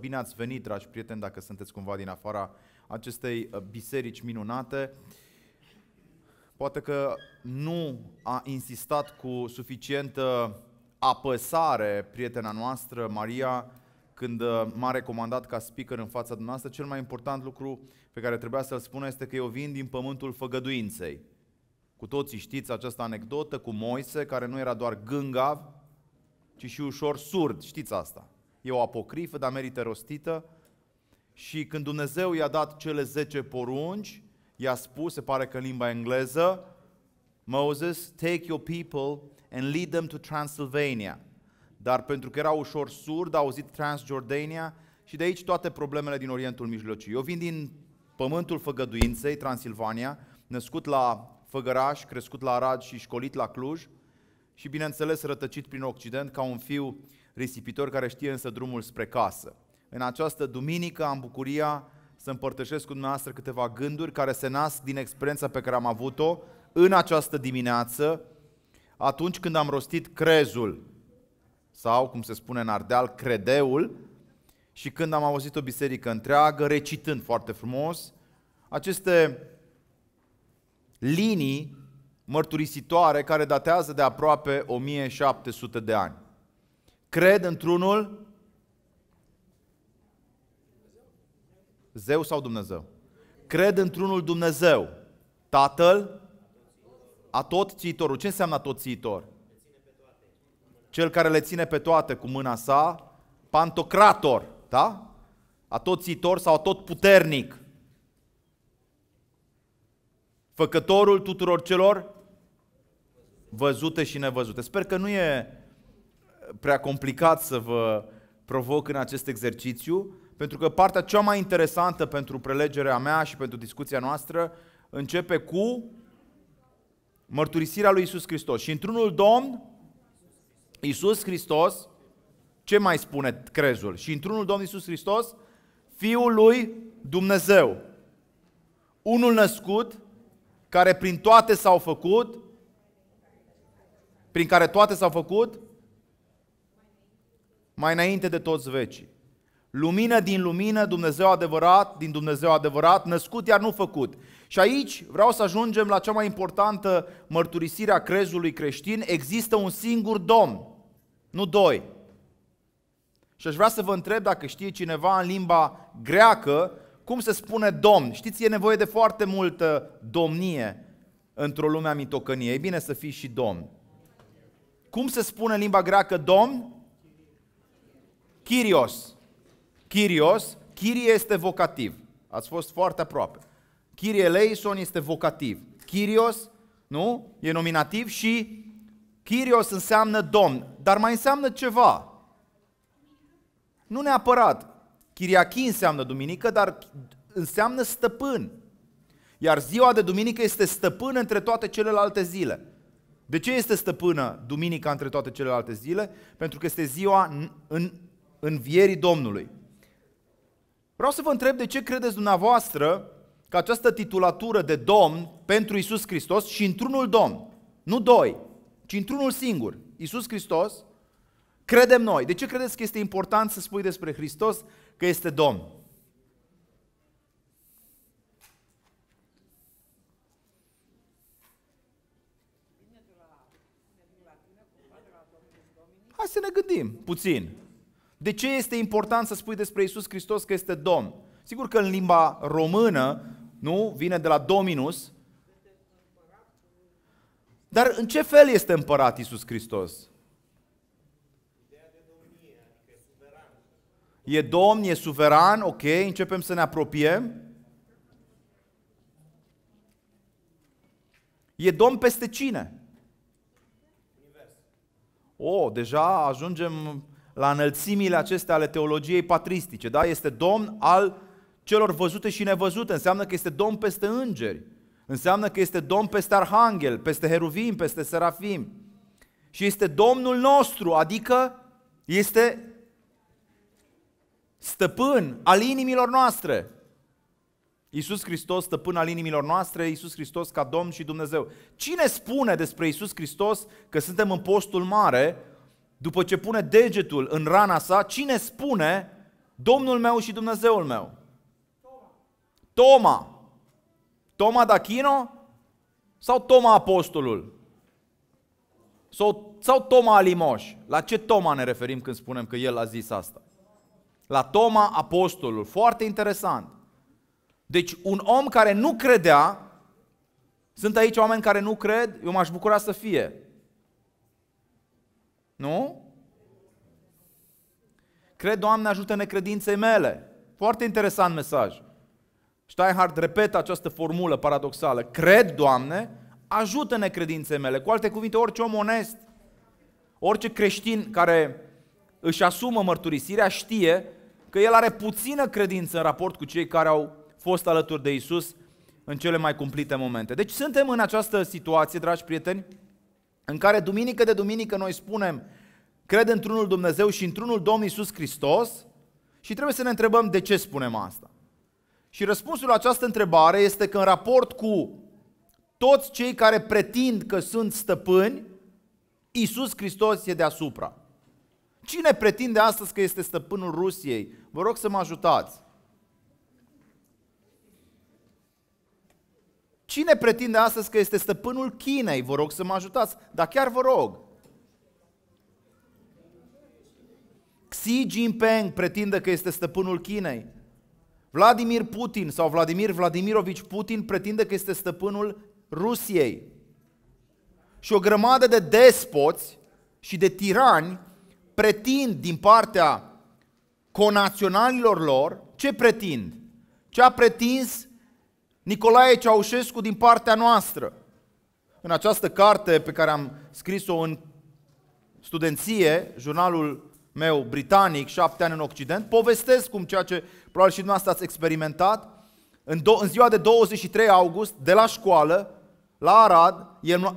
Bine ați venit, dragi prieteni, dacă sunteți cumva din afara acestei uh, biserici minunate. Poate că nu a insistat cu suficientă apăsare prietena noastră, Maria, când uh, m-a recomandat ca speaker în fața dumneavoastră, cel mai important lucru pe care trebuia să-l spună este că eu vin din pământul făgăduinței. Cu toții știți această anecdotă cu Moise, care nu era doar gângav, ci și ușor surd, știți asta e o apocrifă, dar merită rostită. Și când Dumnezeu i-a dat cele 10 porunci, i-a spus, se pare că în limba engleză, Moses, take your people and lead them to Transylvania. Dar pentru că era ușor surd, a auzit Transjordania și de aici toate problemele din Orientul Mijlociu. Eu vin din pământul făgăduinței, Transilvania, născut la Făgăraș, crescut la Arad și școlit la Cluj și bineînțeles rătăcit prin Occident ca un fiu risipitor care știe însă drumul spre casă. În această duminică am bucuria să împărtășesc cu dumneavoastră câteva gânduri care se nasc din experiența pe care am avut-o în această dimineață, atunci când am rostit crezul, sau cum se spune în Ardeal, credeul, și când am auzit o biserică întreagă recitând foarte frumos aceste linii mărturisitoare care datează de aproape 1700 de ani. Cred într-unul Zeu sau Dumnezeu? Cred într-unul Dumnezeu, Tatăl, a tot țitorul. Ce înseamnă tot țitor? Cel care le ține pe toate cu mâna sa, pantocrator, da? A tot țitor sau a tot puternic. Făcătorul tuturor celor văzute și nevăzute. Sper că nu e prea complicat să vă provoc în acest exercițiu, pentru că partea cea mai interesantă pentru prelegerea mea și pentru discuția noastră începe cu mărturisirea lui Isus Hristos. Și într-unul Domn, Isus Hristos, ce mai spune crezul? Și într-unul Domn Isus Hristos, Fiul lui Dumnezeu, unul născut, care prin toate s-au făcut, prin care toate s-au făcut, mai înainte de toți vecii. Lumină din lumină, Dumnezeu adevărat, din Dumnezeu adevărat, născut iar nu făcut. Și aici vreau să ajungem la cea mai importantă mărturisire a crezului creștin. Există un singur Domn, nu doi. Și aș vrea să vă întreb dacă știe cineva în limba greacă cum se spune domn. Știți, e nevoie de foarte multă domnie într-o lume a mitocăniei. E bine să fii și domn. Cum se spune în limba greacă domn? Chirios. Chirios, Chirie este vocativ. Ați fost foarte aproape. Chirie eleison este vocativ. Chirios, nu? E nominativ și Chirios înseamnă domn, dar mai înseamnă ceva. Nu neapărat. Chiriachi înseamnă duminică, dar înseamnă stăpân. Iar ziua de duminică este stăpân între toate celelalte zile. De ce este stăpână duminica între toate celelalte zile? Pentru că este ziua în învierii Domnului. Vreau să vă întreb de ce credeți dumneavoastră că această titulatură de Domn pentru Isus Hristos și într-unul Domn, nu doi, ci într-unul singur, Isus Hristos, credem noi. De ce credeți că este important să spui despre Hristos că este Domn? Hai să ne gândim puțin. De ce este important să spui despre Isus Hristos că este Domn? Sigur că în limba română, nu? Vine de la Dominus. Dar în ce fel este împărat Isus Hristos? E domn, e suveran, ok, începem să ne apropiem. E domn peste cine? O, oh, deja ajungem la înălțimile acestea ale teologiei patristice, da? Este domn al celor văzute și nevăzute, înseamnă că este domn peste îngeri, înseamnă că este domn peste arhanghel, peste heruvim, peste serafim. Și este domnul nostru, adică este stăpân al inimilor noastre. Iisus Hristos, stăpân al inimilor noastre, Iisus Hristos ca Domn și Dumnezeu. Cine spune despre Iisus Hristos că suntem în postul mare după ce pune degetul în rana sa, cine spune Domnul meu și Dumnezeul meu? Toma. Toma Dachino sau Toma Apostolul? Sau, sau Toma Alimoș? La ce Toma ne referim când spunem că el a zis asta? La Toma Apostolul. Foarte interesant. Deci un om care nu credea, sunt aici oameni care nu cred, eu m-aș bucura să fie. Nu? Cred, Doamne, ajută-ne credinței mele. Foarte interesant mesaj. Steinhardt repetă această formulă paradoxală. Cred, Doamne, ajută-ne credinței mele. Cu alte cuvinte, orice om onest, orice creștin care își asumă mărturisirea știe că el are puțină credință în raport cu cei care au fost alături de Isus în cele mai cumplite momente. Deci suntem în această situație, dragi prieteni, în care duminică de duminică noi spunem, cred într-unul Dumnezeu și într-unul Domn Iisus Hristos și trebuie să ne întrebăm de ce spunem asta. Și răspunsul la această întrebare este că în raport cu toți cei care pretind că sunt stăpâni, Iisus Hristos e deasupra. Cine pretinde astăzi că este stăpânul Rusiei? Vă rog să mă ajutați. Cine pretinde astăzi că este stăpânul Chinei? Vă rog să mă ajutați, dar chiar vă rog. Xi Jinping pretinde că este stăpânul Chinei. Vladimir Putin sau Vladimir Vladimirovici Putin pretinde că este stăpânul Rusiei. Și o grămadă de despoți și de tirani pretind din partea conaționalilor lor, ce pretind? Ce a pretins Nicolae Ceaușescu din partea noastră. În această carte pe care am scris-o în studenție, jurnalul meu britanic, șapte ani în Occident, povestesc cum ceea ce probabil și dumneavoastră ați experimentat, în, do- în ziua de 23 august, de la școală, la Arad,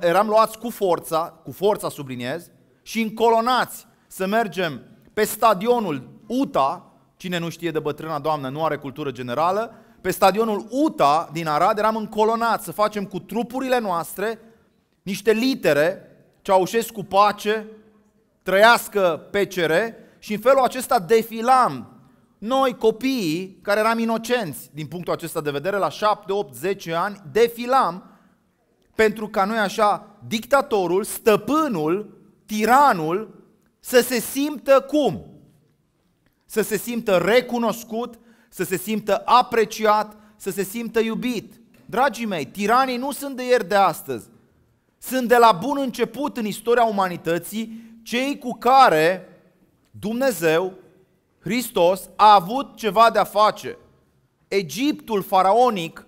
eram luați cu forța, cu forța subliniez, și încolonați să mergem pe stadionul UTA, cine nu știe de bătrâna doamnă nu are cultură generală, pe stadionul UTA din Arad, eram încolonați să facem cu trupurile noastre niște litere, Ceaușescu pace, trăiască PCR și în felul acesta defilam noi copiii care eram inocenți din punctul acesta de vedere la 7, 8, 10 ani, defilam pentru ca noi așa dictatorul, stăpânul, tiranul să se simtă cum? Să se simtă recunoscut, să se simtă apreciat, să se simtă iubit. Dragii mei, tiranii nu sunt de ieri de astăzi. Sunt de la bun început în istoria umanității cei cu care Dumnezeu, Hristos, a avut ceva de-a face. Egiptul faraonic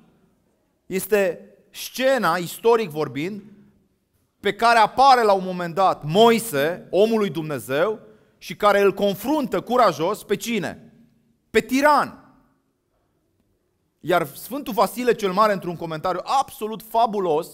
este scena, istoric vorbind, pe care apare la un moment dat Moise, omul lui Dumnezeu, și care îl confruntă curajos pe cine? Pe tiran. Iar Sfântul Vasile cel Mare, într-un comentariu absolut fabulos,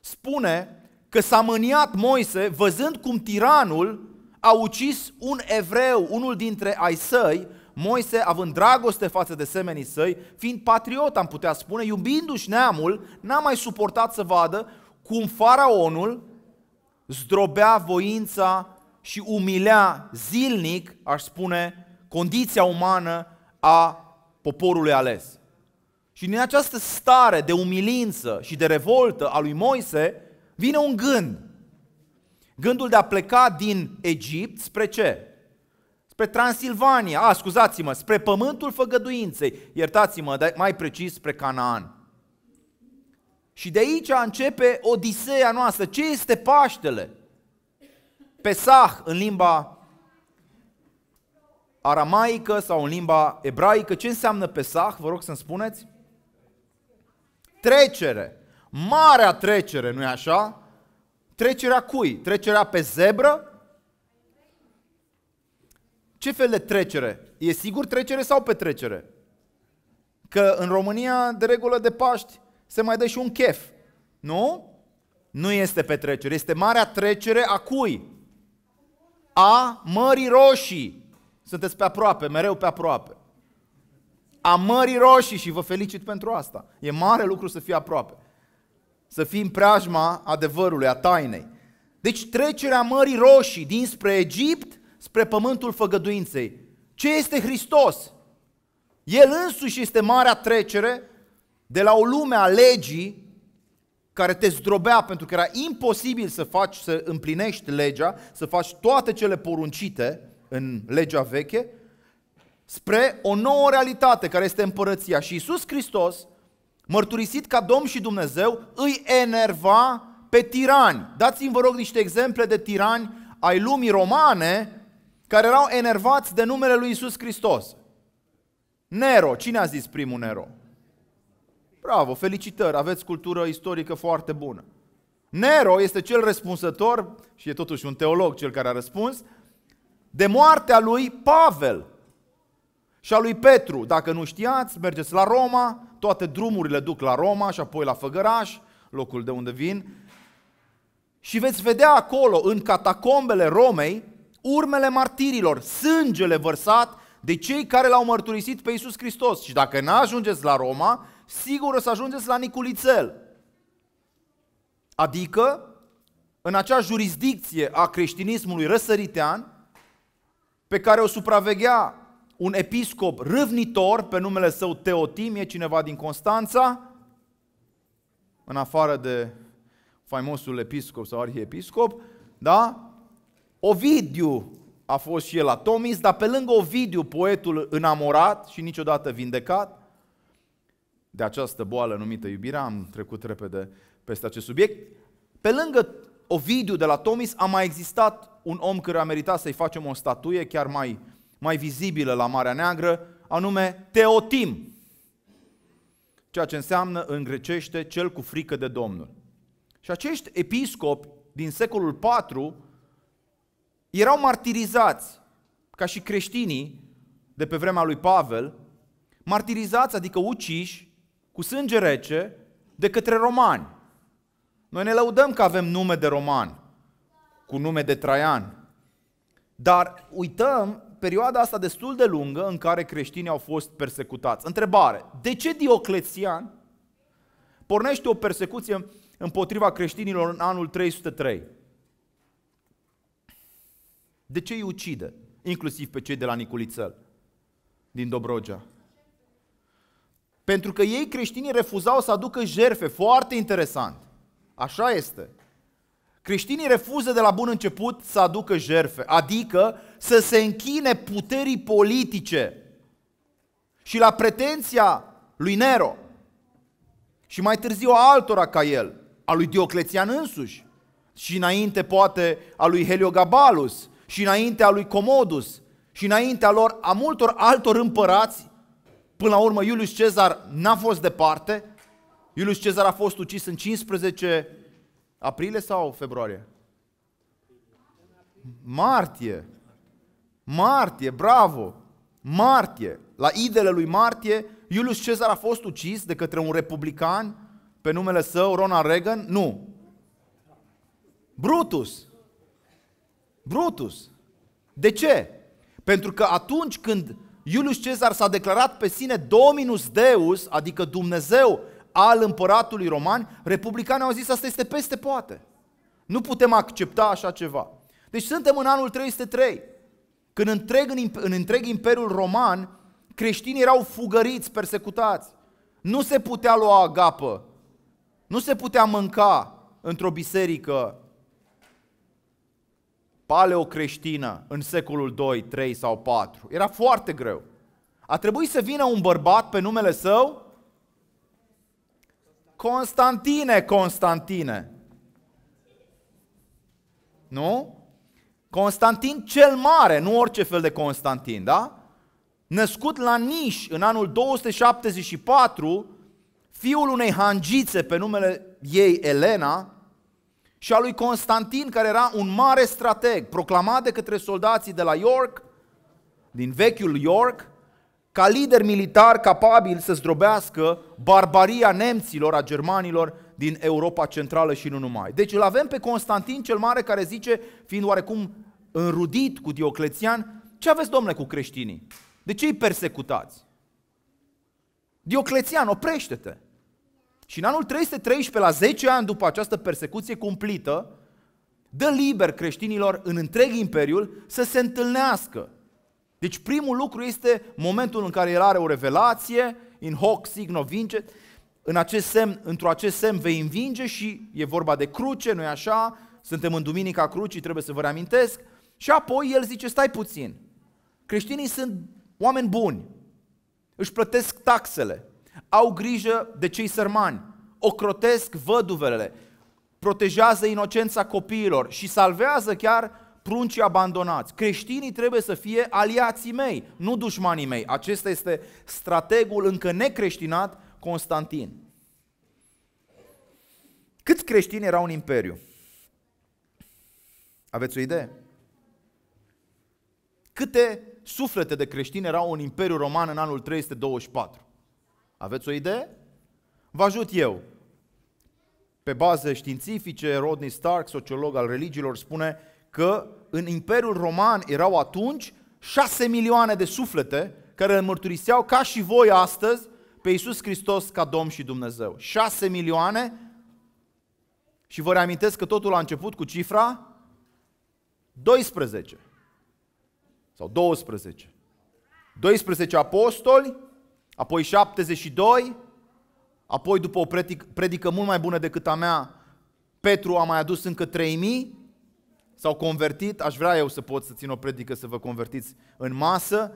spune că s-a mâniat Moise văzând cum tiranul a ucis un evreu, unul dintre ai săi, Moise, având dragoste față de semenii săi, fiind patriot, am putea spune, iubindu-și neamul, n-a mai suportat să vadă cum faraonul zdrobea voința și umilea zilnic, aș spune, condiția umană a poporului ales. Și din această stare de umilință și de revoltă a lui Moise vine un gând. Gândul de a pleca din Egipt spre ce? Spre Transilvania, a, scuzați-mă, spre pământul făgăduinței, iertați-mă, dar mai precis spre Canaan. Și de aici începe odiseea noastră. Ce este Paștele? Pesah în limba aramaică sau în limba ebraică. Ce înseamnă Pesah? Vă rog să-mi spuneți. Trecere. Marea trecere, nu-i așa? Trecerea cui? Trecerea pe zebră? Ce fel de trecere? E sigur trecere sau petrecere? Că în România, de regulă de Paști, se mai dă și un chef. Nu? Nu este petrecere, este marea trecere a cui? A Mării Roșii. Sunteți pe aproape, mereu pe aproape a Mării Roșii și vă felicit pentru asta. E mare lucru să fii aproape. Să fii în preajma adevărului, a tainei. Deci trecerea Mării Roșii dinspre Egipt spre pământul făgăduinței. Ce este Hristos? El însuși este marea trecere de la o lume a legii care te zdrobea pentru că era imposibil să faci, să împlinești legea, să faci toate cele poruncite în legea veche, spre o nouă realitate care este împărăția. Și Isus Hristos, mărturisit ca Domn și Dumnezeu, îi enerva pe tirani. Dați-mi, vă rog, niște exemple de tirani ai lumii romane care erau enervați de numele lui Isus Hristos. Nero, cine a zis primul Nero? Bravo, felicitări, aveți cultură istorică foarte bună. Nero este cel răspunsător, și e totuși un teolog cel care a răspuns, de moartea lui Pavel, și a lui Petru. Dacă nu știați, mergeți la Roma, toate drumurile duc la Roma și apoi la Făgăraș, locul de unde vin. Și veți vedea acolo, în catacombele Romei, urmele martirilor, sângele vărsat de cei care l-au mărturisit pe Iisus Hristos. Și dacă nu ajungeți la Roma, sigur o să ajungeți la Niculițel. Adică, în acea jurisdicție a creștinismului răsăritean, pe care o supraveghea un episcop râvnitor pe numele său Teotim, e cineva din Constanța, în afară de faimosul episcop sau arhiepiscop, da? Ovidiu a fost și el atomis, dar pe lângă Ovidiu, poetul înamorat și niciodată vindecat de această boală numită iubirea, am trecut repede peste acest subiect, pe lângă Ovidiu de la Tomis a mai existat un om care a meritat să-i facem o statuie, chiar mai mai vizibilă la Marea Neagră, anume Teotim, ceea ce înseamnă în grecește cel cu frică de Domnul. Și acești episcopi din secolul IV erau martirizați, ca și creștinii de pe vremea lui Pavel, martirizați, adică uciși, cu sânge rece, de către romani. Noi ne lăudăm că avem nume de roman, cu nume de Traian, dar uităm perioada asta destul de lungă în care creștinii au fost persecutați. Întrebare, de ce Dioclețian pornește o persecuție împotriva creștinilor în anul 303? De ce îi ucide, inclusiv pe cei de la Niculițel, din Dobrogea? Pentru că ei creștinii refuzau să aducă jerfe, foarte interesant. Așa este. Creștinii refuză de la bun început să aducă jerfe, adică să se închine puterii politice și la pretenția lui Nero și mai târziu a altora ca el, a lui Dioclețian însuși și înainte poate a lui Heliogabalus și înainte a lui Comodus și înaintea lor a multor altor împărați, până la urmă Iulius Cezar n-a fost departe, Iulius Cezar a fost ucis în 15 Aprilie sau februarie? Martie. Martie, bravo! Martie. La idele lui Martie, Iulius Cezar a fost ucis de către un republican pe numele său, Ronald Reagan? Nu. Brutus. Brutus. De ce? Pentru că atunci când Iulius Cezar s-a declarat pe sine Dominus Deus, adică Dumnezeu al împăratului roman, republicanii au zis asta este peste poate. Nu putem accepta așa ceva. Deci suntem în anul 303, când întreg, în, întreg Imperiul Roman creștinii erau fugăriți, persecutați. Nu se putea lua agapă, nu se putea mânca într-o biserică paleocreștină în secolul 2, 3 sau 4. Era foarte greu. A trebuit să vină un bărbat pe numele său Constantine, Constantine. Nu? Constantin cel Mare, nu orice fel de Constantin, da? Născut la Niș în anul 274, fiul unei hangițe pe numele ei Elena și a lui Constantin, care era un mare strateg, proclamat de către soldații de la York, din vechiul York, ca lider militar capabil să zdrobească barbaria nemților, a germanilor din Europa Centrală și nu numai. Deci îl avem pe Constantin cel Mare care zice, fiind oarecum înrudit cu Dioclețian, ce aveți domnule cu creștinii? De ce îi persecutați? Dioclețian, oprește-te! Și în anul 313, la 10 ani după această persecuție cumplită, dă liber creștinilor în întreg imperiul să se întâlnească deci primul lucru este momentul în care el are o revelație, in hoc signo vince, în acest semn, într-o acest semn vei învinge și e vorba de cruce, nu-i așa? Suntem în Duminica Crucii, trebuie să vă reamintesc. Și apoi el zice, stai puțin, creștinii sunt oameni buni, își plătesc taxele, au grijă de cei sărmani, ocrotesc văduvele, protejează inocența copiilor și salvează chiar pruncii abandonați. Creștinii trebuie să fie aliații mei, nu dușmanii mei. Acesta este strategul încă necreștinat Constantin. Câți creștini erau în imperiu? Aveți o idee? Câte suflete de creștini erau în imperiu Roman în anul 324? Aveți o idee? Vă ajut eu. Pe baze științifice, Rodney Stark, sociolog al religiilor, spune că în Imperiul Roman erau atunci 6 milioane de suflete care îl mărturiseau ca și voi astăzi pe Iisus Hristos ca Domn și Dumnezeu. 6 milioane și vă reamintesc că totul a început cu cifra 12 sau 12. 12 apostoli, apoi 72, apoi după o predică mult mai bună decât a mea, Petru a mai adus încă 3000 s-au convertit, aș vrea eu să pot să țin o predică să vă convertiți în masă,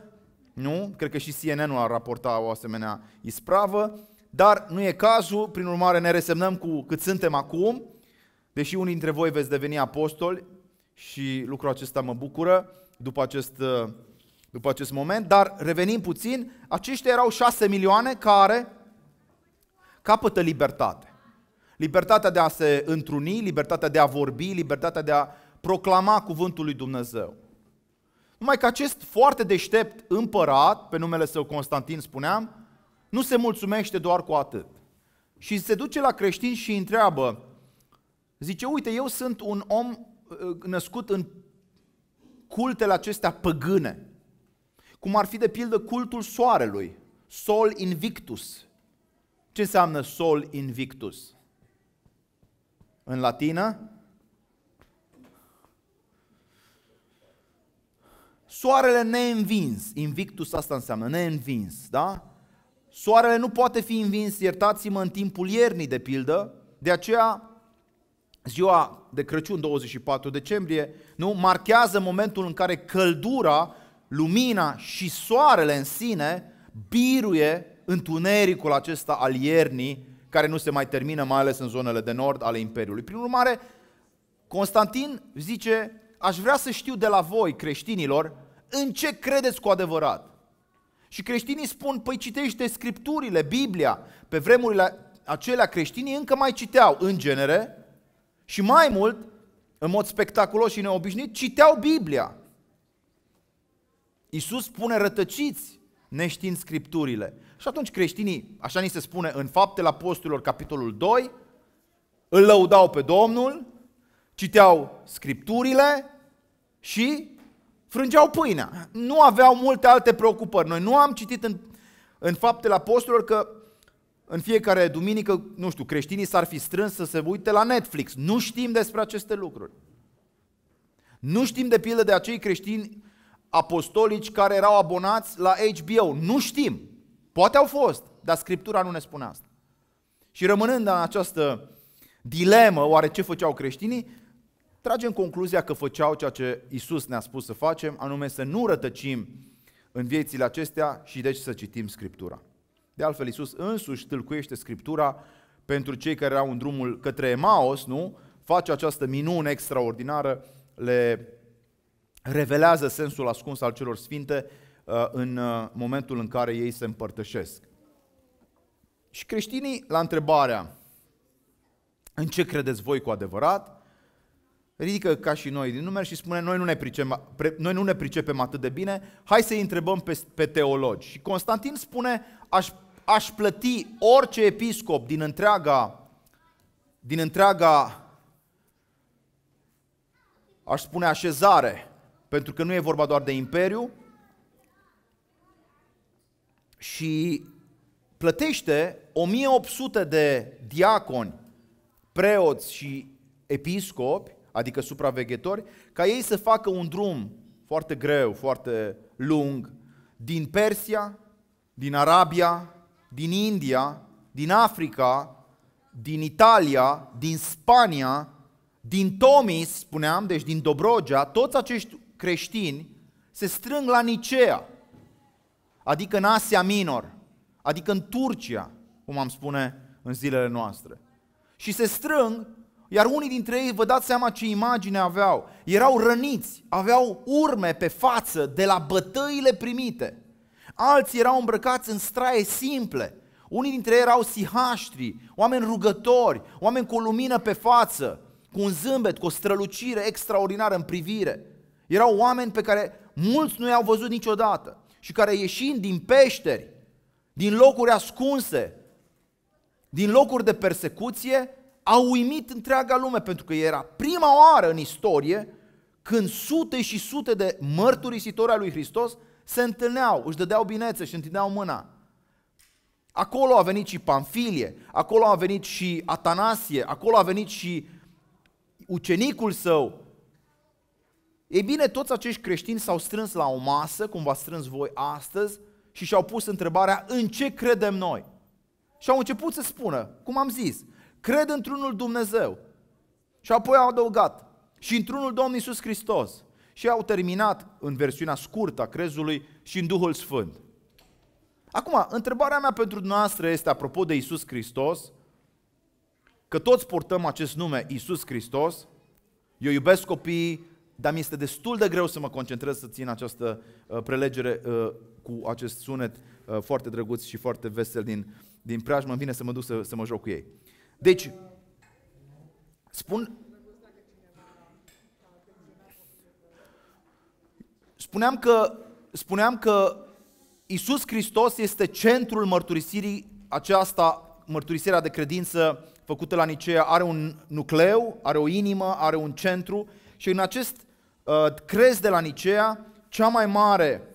nu? Cred că și CNN-ul ar raporta o asemenea ispravă, dar nu e cazul, prin urmare ne resemnăm cu cât suntem acum, deși unii dintre voi veți deveni apostoli și lucrul acesta mă bucură după acest, uh, după acest moment, dar revenim puțin, aceștia erau șase milioane care capătă libertate. Libertatea de a se întruni, libertatea de a vorbi, libertatea de a proclama cuvântul lui Dumnezeu. Numai că acest foarte deștept împărat, pe numele său Constantin spuneam, nu se mulțumește doar cu atât. Și se duce la creștini și îi întreabă, zice, uite, eu sunt un om uh, născut în cultele acestea păgâne, cum ar fi de pildă cultul soarelui, Sol Invictus. Ce înseamnă Sol Invictus? În latină? Soarele neînvins, invictus asta înseamnă, neînvins, da? Soarele nu poate fi învins, iertați-mă, în timpul iernii, de pildă, de aceea ziua de Crăciun, 24 decembrie, nu marchează momentul în care căldura, lumina și soarele în sine biruie întunericul acesta al iernii, care nu se mai termină, mai ales în zonele de nord ale Imperiului. Prin urmare, Constantin zice, aș vrea să știu de la voi, creștinilor, în ce credeți cu adevărat. Și creștinii spun, păi citește scripturile, Biblia. Pe vremurile acelea creștinii încă mai citeau în genere și mai mult, în mod spectaculos și neobișnuit, citeau Biblia. Iisus spune rătăciți neștiind scripturile. Și atunci creștinii, așa ni se spune în Faptele Apostolilor, capitolul 2, îl lăudau pe Domnul, citeau scripturile și frângeau pâinea. Nu aveau multe alte preocupări. Noi nu am citit în, în faptele apostolilor că în fiecare duminică, nu știu, creștinii s-ar fi strâns să se uite la Netflix. Nu știm despre aceste lucruri. Nu știm de pildă de acei creștini apostolici care erau abonați la HBO. Nu știm. Poate au fost, dar Scriptura nu ne spune asta. Și rămânând în această dilemă, oare ce făceau creștinii, tragem concluzia că făceau ceea ce Isus ne-a spus să facem, anume să nu rătăcim în viețile acestea și deci să citim Scriptura. De altfel, Isus însuși tâlcuiește Scriptura pentru cei care erau în drumul către Emaos, nu? Face această minune extraordinară, le revelează sensul ascuns al celor sfinte uh, în uh, momentul în care ei se împărtășesc. Și creștinii, la întrebarea, în ce credeți voi cu adevărat, ridică ca și noi din numeri și spune noi nu ne pricepem, noi nu ne pricepem atât de bine, hai să-i întrebăm pe, pe teologi. Și Constantin spune, aș, aș plăti orice episcop din întreaga, din întreaga, aș spune așezare, pentru că nu e vorba doar de imperiu, și plătește 1800 de diaconi, preoți și episcopi adică supraveghetori, ca ei să facă un drum foarte greu, foarte lung, din Persia, din Arabia, din India, din Africa, din Italia, din Spania, din Tomis, spuneam, deci din Dobrogea, toți acești creștini se strâng la Nicea, adică în Asia Minor, adică în Turcia, cum am spune în zilele noastre. Și se strâng iar unii dintre ei, vă dați seama ce imagine aveau, erau răniți, aveau urme pe față de la bătăile primite. Alții erau îmbrăcați în straie simple, unii dintre ei erau sihaștri, oameni rugători, oameni cu lumină pe față, cu un zâmbet, cu o strălucire extraordinară în privire. Erau oameni pe care mulți nu i-au văzut niciodată și care ieșind din peșteri, din locuri ascunse, din locuri de persecuție, a uimit întreaga lume, pentru că era prima oară în istorie când sute și sute de mărturisitori ai lui Hristos se întâlneau, își dădeau binețe și întindeau mâna. Acolo a venit și Panfilie, acolo a venit și Atanasie, acolo a venit și ucenicul său. Ei bine, toți acești creștini s-au strâns la o masă, cum v-ați strâns voi astăzi, și și-au pus întrebarea în ce credem noi. Și au început să spună, cum am zis, Cred într-unul Dumnezeu. Și apoi au adăugat. Și într-unul Domnul Iisus Hristos. Și au terminat în versiunea scurtă a crezului și în Duhul Sfânt. Acum, întrebarea mea pentru dumneavoastră este apropo de Iisus Hristos, că toți portăm acest nume, Iisus Hristos, eu iubesc copiii, dar mi este destul de greu să mă concentrez să țin această uh, prelegere uh, cu acest sunet uh, foarte drăguț și foarte vesel din, din preajmă, îmi vine să mă duc să, să mă joc cu ei. Deci, spun... Spuneam că, spuneam că Isus Hristos este centrul mărturisirii aceasta, mărturisirea de credință făcută la Nicea, are un nucleu, are o inimă, are un centru și în acest uh, crez de la Nicea, cea mai mare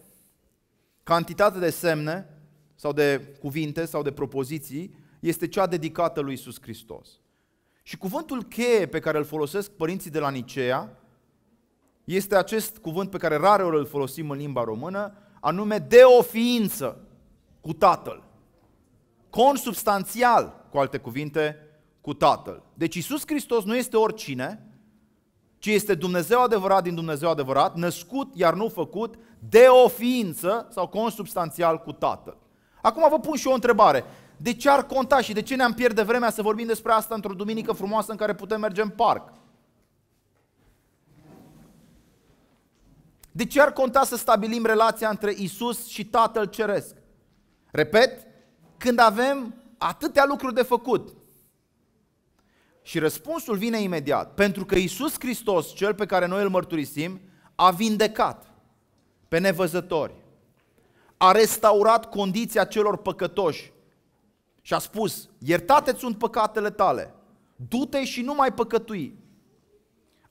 cantitate de semne sau de cuvinte sau de propoziții este cea dedicată lui Isus Hristos. Și cuvântul cheie pe care îl folosesc părinții de la Nicea este acest cuvânt pe care rareori îl folosim în limba română, anume de o ființă cu Tatăl. Consubstanțial, cu alte cuvinte, cu Tatăl. Deci Isus Hristos nu este oricine, ci este Dumnezeu adevărat din Dumnezeu adevărat, născut, iar nu făcut, de o ființă sau consubstanțial cu Tatăl. Acum vă pun și o întrebare. De ce ar conta și de ce ne-am pierde vremea să vorbim despre asta într-o duminică frumoasă în care putem merge în parc? De ce ar conta să stabilim relația între Isus și Tatăl Ceresc? Repet, când avem atâtea lucruri de făcut. Și răspunsul vine imediat. Pentru că Isus Hristos, cel pe care noi îl mărturisim, a vindecat pe nevăzători, a restaurat condiția celor păcătoși, și a spus, iertate sunt păcatele tale, du-te și nu mai păcătui.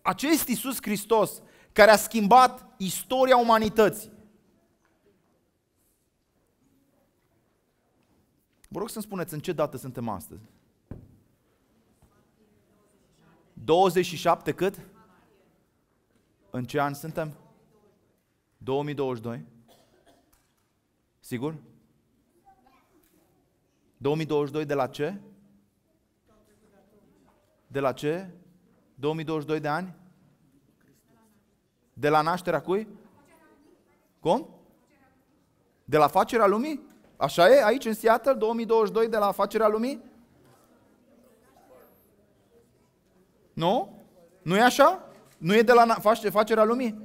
Acest Iisus Hristos care a schimbat istoria umanității. Vă rog să-mi spuneți în ce dată suntem astăzi. 27 cât? În ce an suntem? 2022? Sigur? 2022 de la ce? De la ce? 2022 de ani? De la nașterea cui? Cum? De la facerea lumii? Așa e? Aici în Seattle? 2022 de la facerea lumii? Nu? Nu e așa? Nu e de la facerea lumii?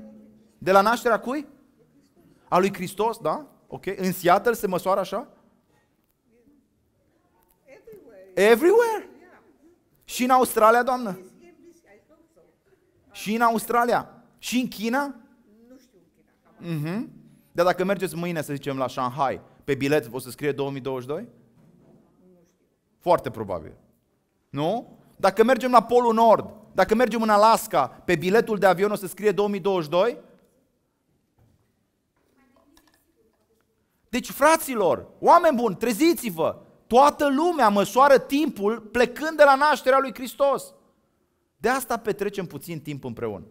De la nașterea cui? A lui Hristos, da? Ok. În Seattle se măsoară așa? Everywhere. Și în Australia, doamnă. Și în Australia. Și în China. Nu știu în China. Dar dacă mergeți mâine, să zicem, la Shanghai, pe bilet o să scrie 2022? Foarte probabil. Nu? Dacă mergem la Polul Nord, dacă mergem în Alaska, pe biletul de avion o să scrie 2022? Deci, fraților, oameni buni, treziți-vă! Toată lumea măsoară timpul plecând de la nașterea lui Hristos. De asta petrecem puțin timp împreună.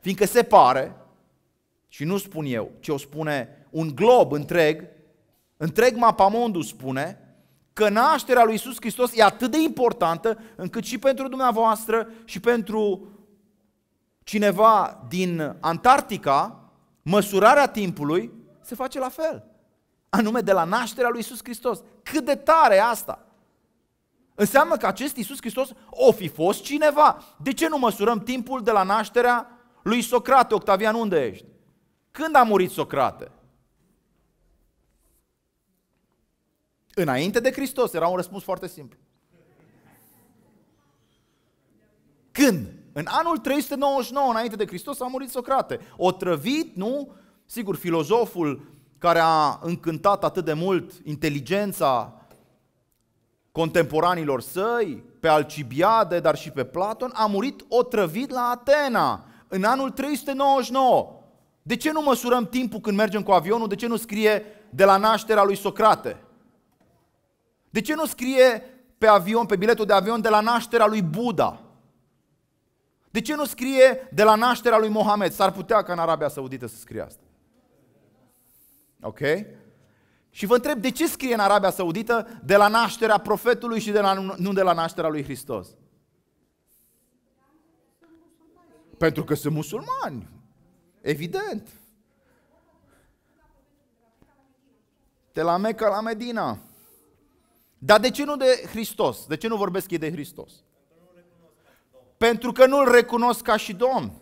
Fiindcă se pare, și nu spun eu, ci o spune un glob întreg, întreg mapamondul spune, că nașterea lui Isus Hristos e atât de importantă încât și pentru dumneavoastră și pentru cineva din Antarctica, măsurarea timpului se face la fel anume de la nașterea lui Isus Hristos. Cât de tare asta! Înseamnă că acest Isus Hristos o fi fost cineva. De ce nu măsurăm timpul de la nașterea lui Socrate? Octavian, unde ești? Când a murit Socrate? Înainte de Hristos, era un răspuns foarte simplu. Când? În anul 399 înainte de Hristos a murit Socrate. O trăvit, nu? Sigur, filozoful care a încântat atât de mult inteligența contemporanilor săi, pe Alcibiade, dar și pe Platon, a murit otrăvit la Atena în anul 399. De ce nu măsurăm timpul când mergem cu avionul? De ce nu scrie de la nașterea lui Socrate? De ce nu scrie pe avion, pe biletul de avion de la nașterea lui Buddha? De ce nu scrie de la nașterea lui Mohamed? S-ar putea ca în Arabia Saudită să scrie asta. Ok? Și vă întreb de ce scrie în Arabia Saudită de la nașterea profetului și de la, nu de la nașterea lui Hristos? Pentru că sunt musulmani. Evident. De la Mecca la Medina. Dar de ce nu de Hristos? De ce nu vorbesc ei de Hristos? Pentru că nu-L recunosc ca și Domn.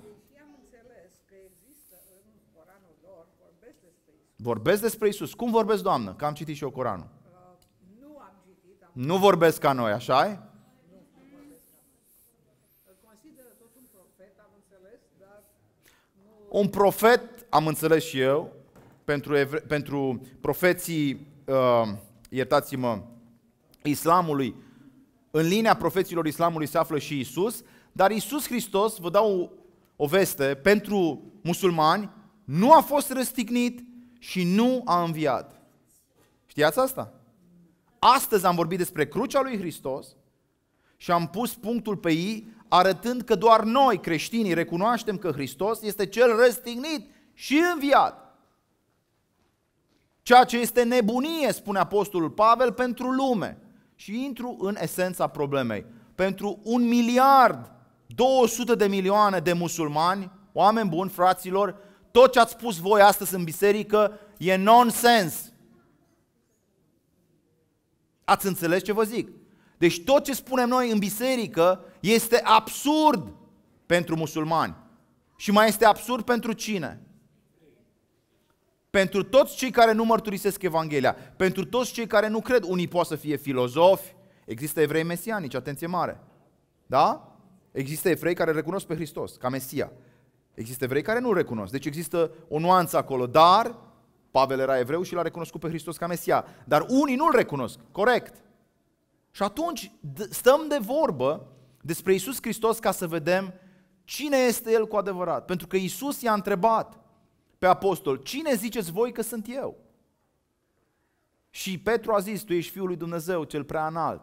Vorbesc despre Isus. Cum vorbesc, Doamnă? Că am citit și eu Coranul. Uh, nu am citit. Am... Nu vorbesc ca noi, așa e? Un profet, am înțeles și eu, pentru, evre- pentru profeții, uh, iertați-mă, islamului, în linia profeților islamului se află și Isus, dar Isus Hristos, vă dau o, o veste, pentru musulmani, nu a fost răstignit, și nu a înviat. Știați asta? Astăzi am vorbit despre crucea lui Hristos și am pus punctul pe ei arătând că doar noi creștinii recunoaștem că Hristos este cel răstignit și înviat. Ceea ce este nebunie, spune Apostolul Pavel, pentru lume. Și intru în esența problemei. Pentru un miliard 200 de milioane de musulmani, oameni buni, fraților, tot ce ați spus voi astăzi în biserică e nonsens. Ați înțeles ce vă zic? Deci tot ce spunem noi în biserică este absurd pentru musulmani. Și mai este absurd pentru cine? Pentru toți cei care nu mărturisesc Evanghelia, pentru toți cei care nu cred, unii pot să fie filozofi, există evrei mesianici, atenție mare. Da? Există evrei care recunosc pe Hristos ca Mesia. Există evrei care nu-L recunosc. Deci există o nuanță acolo, dar Pavel era evreu și l-a recunoscut pe Hristos ca Mesia. Dar unii nu-L recunosc, corect. Și atunci stăm de vorbă despre Isus Hristos ca să vedem cine este El cu adevărat. Pentru că Isus i-a întrebat pe apostol, cine ziceți voi că sunt eu? Și Petru a zis, tu ești Fiul lui Dumnezeu, cel prea înalt.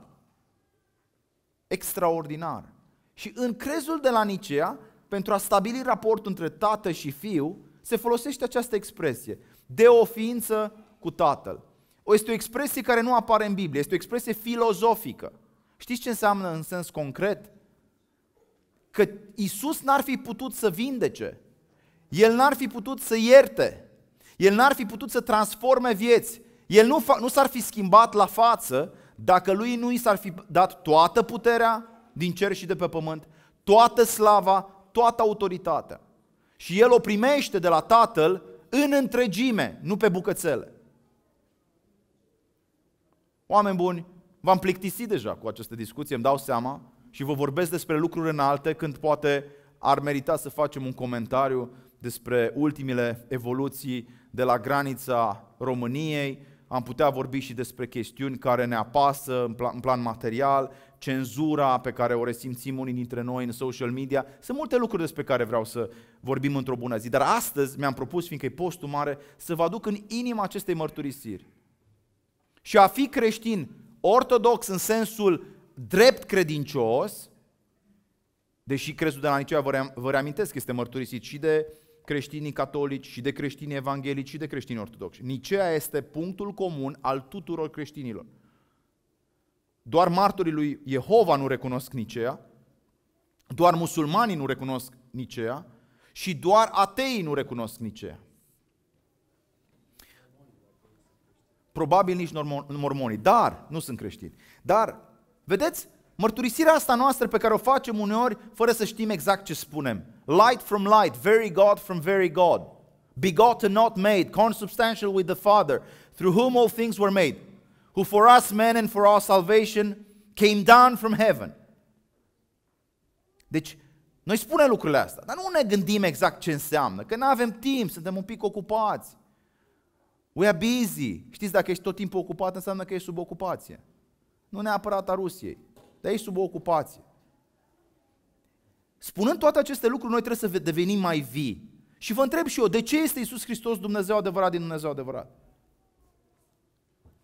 Extraordinar. Și în crezul de la Nicea, pentru a stabili raportul între tată și fiu, se folosește această expresie, de o ființă cu tatăl. O Este o expresie care nu apare în Biblie, este o expresie filozofică. Știți ce înseamnă în sens concret? Că Isus n-ar fi putut să vindece, El n-ar fi putut să ierte, El n-ar fi putut să transforme vieți, El nu, nu s-ar fi schimbat la față dacă lui nu i s-ar fi dat toată puterea din cer și de pe pământ, toată slava, toată autoritatea. Și el o primește de la Tatăl în întregime, nu pe bucățele. Oameni buni, v-am plictisit deja cu această discuție, îmi dau seama, și vă vorbesc despre lucruri înalte când poate ar merita să facem un comentariu despre ultimile evoluții de la granița României, am putea vorbi și despre chestiuni care ne apasă în plan, în plan material, cenzura pe care o resimțim unii dintre noi în social media. Sunt multe lucruri despre care vreau să vorbim într-o bună zi, dar astăzi mi-am propus, fiindcă e postul mare, să vă aduc în inima acestei mărturisiri. Și a fi creștin ortodox în sensul drept credincios, deși crezul de la Nicea, vă reamintesc, este mărturisit și de creștinii catolici, și de creștinii evanghelici, și de creștinii ortodoxi. Nicea este punctul comun al tuturor creștinilor. Doar martorii lui Jehova nu recunosc Nicea, doar musulmanii nu recunosc Nicea și doar ateii nu recunosc Nicea. Probabil nici mormonii, dar nu sunt creștini. Dar, vedeți, mărturisirea asta noastră pe care o facem uneori fără să știm exact ce spunem. Light from light, very God from very God. Begotten, not made, consubstantial with the Father, through whom all things were made who for us men and for our salvation came down from heaven. Deci, noi spunem lucrurile astea, dar nu ne gândim exact ce înseamnă, că nu avem timp, suntem un pic ocupați. We are busy. Știți, dacă ești tot timpul ocupat, înseamnă că ești sub ocupație. Nu neapărat a Rusiei, dar ești sub ocupație. Spunând toate aceste lucruri, noi trebuie să devenim mai vii. Și vă întreb și eu, de ce este Isus Hristos Dumnezeu adevărat din Dumnezeu adevărat?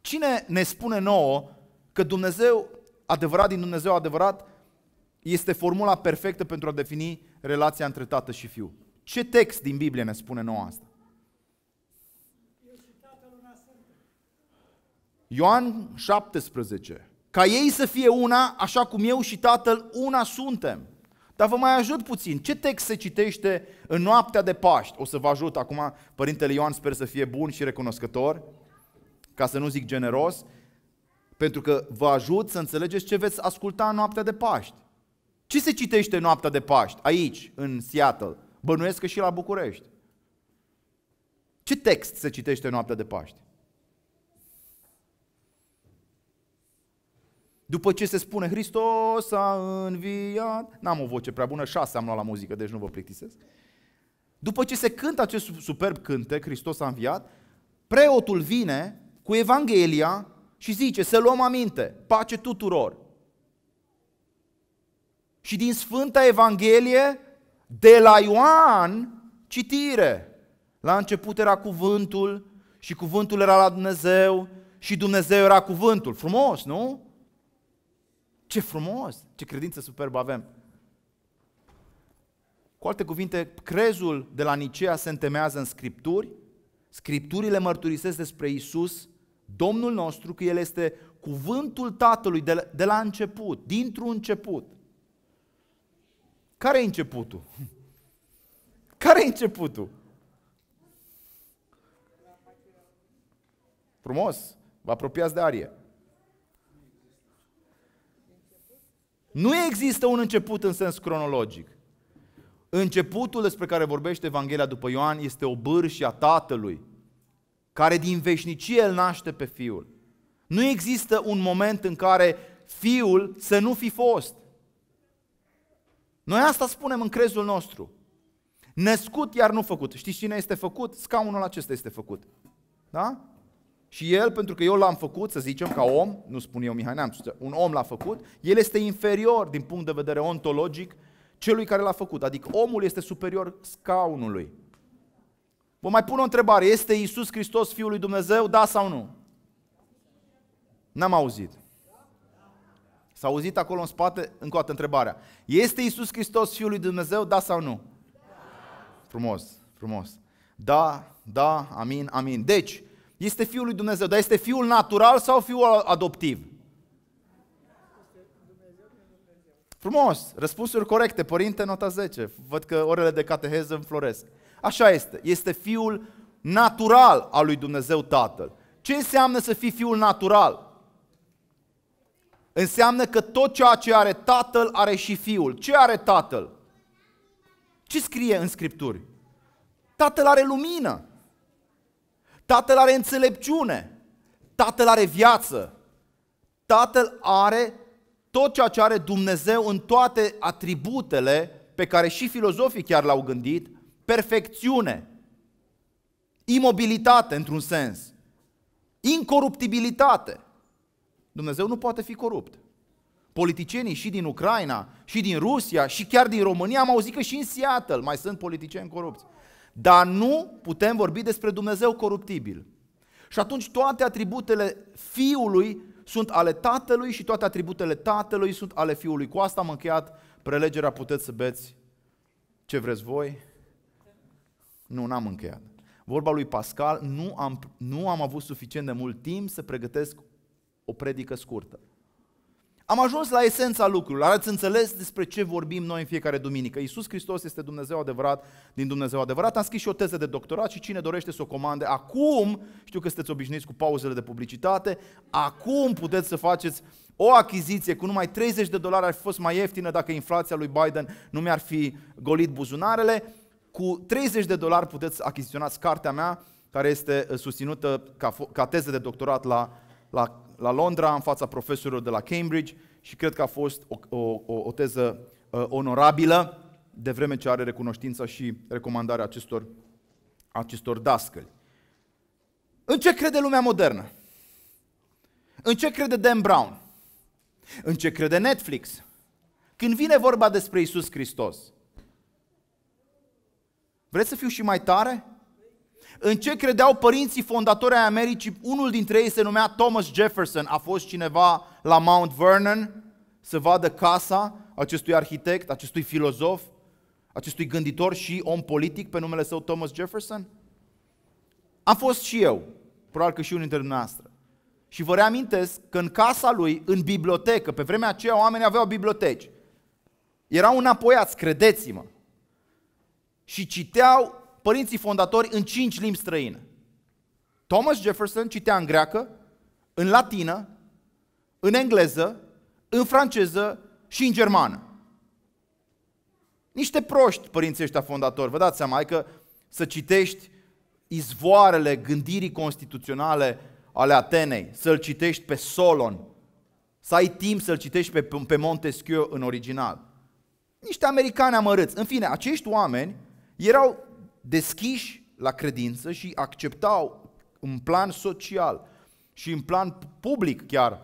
Cine ne spune nouă că Dumnezeu adevărat din Dumnezeu adevărat este formula perfectă pentru a defini relația între tată și fiu? Ce text din Biblie ne spune nouă asta? Ioan 17. Ca ei să fie una, așa cum eu și Tatăl una suntem. Dar vă mai ajut puțin. Ce text se citește în noaptea de Paști? O să vă ajut acum, Părintele Ioan sper să fie bun și recunoscător ca să nu zic generos, pentru că vă ajut să înțelegeți ce veți asculta în noaptea de Paști. Ce se citește noaptea de Paști aici, în Seattle? Bănuiesc că și la București. Ce text se citește noaptea de Paști? După ce se spune Hristos a înviat, n-am o voce prea bună, șase am luat la muzică, deci nu vă plictisesc. După ce se cântă acest superb cântec, Hristos a înviat, preotul vine cu Evanghelia și zice să luăm aminte, pace tuturor. Și din Sfânta Evanghelie, de la Ioan, citire. La început era cuvântul și cuvântul era la Dumnezeu și Dumnezeu era cuvântul. Frumos, nu? Ce frumos! Ce credință superbă avem! Cu alte cuvinte, crezul de la Nicea se întemează în Scripturi, Scripturile mărturisesc despre Isus, Domnul nostru, că El este cuvântul Tatălui de la, de la început, dintr-un început. Care e începutul? Care e începutul? Frumos, vă apropiați de arie. Nu există un început în sens cronologic. Începutul despre care vorbește Evanghelia după Ioan este o bârșie a Tatălui care din veșnicie îl naște pe Fiul. Nu există un moment în care Fiul să nu fi fost. Noi asta spunem în crezul nostru. Născut, iar nu făcut. Știți cine este făcut? Scaunul acesta este făcut. Da? Și el, pentru că eu l-am făcut, să zicem, ca om, nu spun eu Mihai Neamț, un om l-a făcut, el este inferior din punct de vedere ontologic celui care l-a făcut. Adică omul este superior scaunului. Vă mai pun o întrebare. Este Isus Hristos Fiul lui Dumnezeu? Da sau nu? N-am auzit. S-a auzit acolo în spate încă o dată întrebarea. Este Isus Hristos Fiul lui Dumnezeu? Da sau nu? Da. Frumos, frumos. Da, da, amin, amin. Deci, este Fiul lui Dumnezeu, dar este Fiul natural sau Fiul adoptiv? Frumos, răspunsuri corecte, părinte, nota 10. Văd că orele de cateheză înfloresc. Așa este, este fiul natural al lui Dumnezeu Tatăl. Ce înseamnă să fii fiul natural? Înseamnă că tot ceea ce are Tatăl are și Fiul. Ce are Tatăl? Ce scrie în Scripturi? Tatăl are lumină. Tatăl are înțelepciune. Tatăl are viață. Tatăl are tot ceea ce are Dumnezeu în toate atributele pe care și filozofii chiar l-au gândit, perfecțiune, imobilitate într-un sens, incoruptibilitate. Dumnezeu nu poate fi corupt. Politicienii și din Ucraina, și din Rusia, și chiar din România, am auzit că și în Seattle mai sunt politicieni corupți. Dar nu putem vorbi despre Dumnezeu coruptibil. Și atunci toate atributele fiului sunt ale tatălui și toate atributele tatălui sunt ale fiului. Cu asta am încheiat prelegerea, puteți să beți ce vreți voi. Nu, n-am încheiat. Vorba lui Pascal, nu am, nu am avut suficient de mult timp să pregătesc o predică scurtă. Am ajuns la esența lucrurilor, ați înțeles despre ce vorbim noi în fiecare duminică. Iisus Hristos este Dumnezeu adevărat din Dumnezeu adevărat. Am scris și o teză de doctorat și cine dorește să o comande acum, știu că sunteți obișnuiți cu pauzele de publicitate, acum puteți să faceți o achiziție cu numai 30 de dolari ar fi fost mai ieftină dacă inflația lui Biden nu mi-ar fi golit buzunarele. Cu 30 de dolari puteți achiziționați cartea mea, care este uh, susținută ca, ca teză de doctorat la, la, la Londra, în fața profesorilor de la Cambridge și cred că a fost o, o, o, o teză uh, onorabilă, de vreme ce are recunoștința și recomandarea acestor, acestor dascăli. În ce crede lumea modernă? În ce crede Dan Brown? În ce crede Netflix? Când vine vorba despre Isus Hristos, Vreți să fiu și mai tare? În ce credeau părinții fondatori ai Americii? Unul dintre ei se numea Thomas Jefferson. A fost cineva la Mount Vernon să vadă casa acestui arhitect, acestui filozof, acestui gânditor și om politic pe numele său Thomas Jefferson? Am fost și eu, probabil că și unul dintre dumneavoastră. Și vă reamintesc că în casa lui, în bibliotecă, pe vremea aceea oamenii aveau biblioteci. Erau înapoiați, credeți-mă și citeau părinții fondatori în cinci limbi străine. Thomas Jefferson citea în greacă, în latină, în engleză, în franceză și în germană. Niște proști părinții ăștia fondatori, vă dați seama, adică să citești izvoarele gândirii constituționale ale Atenei, să-l citești pe Solon, să ai timp să-l citești pe, pe Montesquieu în original. Niște americani amărâți. În fine, acești oameni erau deschiși la credință și acceptau în plan social și în plan public chiar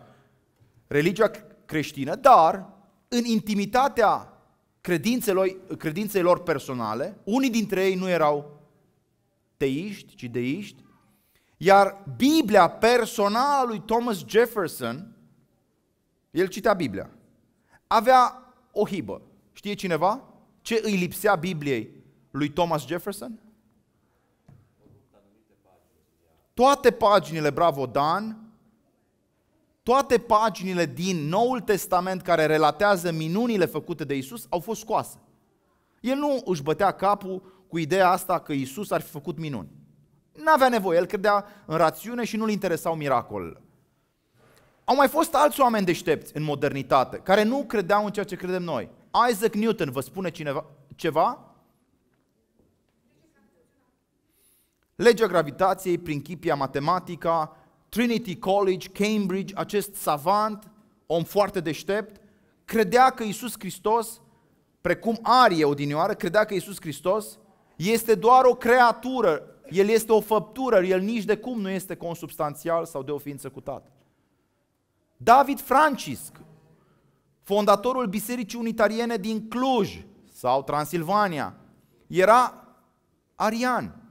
religia creștină, dar în intimitatea credințelor, credințelor personale, unii dintre ei nu erau teiști, ci deiști, iar Biblia personală a lui Thomas Jefferson, el citea Biblia, avea o hibă. Știe cineva ce îi lipsea Bibliei lui Thomas Jefferson? Toate paginile, bravo Dan, toate paginile din Noul Testament care relatează minunile făcute de Isus au fost scoase. El nu își bătea capul cu ideea asta că Isus ar fi făcut minuni. N-avea nevoie, el credea în rațiune și nu-l interesau miracolele. Au mai fost alți oameni deștepți în modernitate, care nu credeau în ceea ce credem noi. Isaac Newton, vă spune cineva ceva? legea gravitației, principia matematica, Trinity College, Cambridge, acest savant, om foarte deștept, credea că Isus Hristos, precum Arie odinioară, credea că Isus Hristos este doar o creatură, El este o făptură, El nici de cum nu este consubstanțial sau de o ființă cu tată. David Francisc, fondatorul Bisericii Unitariene din Cluj sau Transilvania, era arian.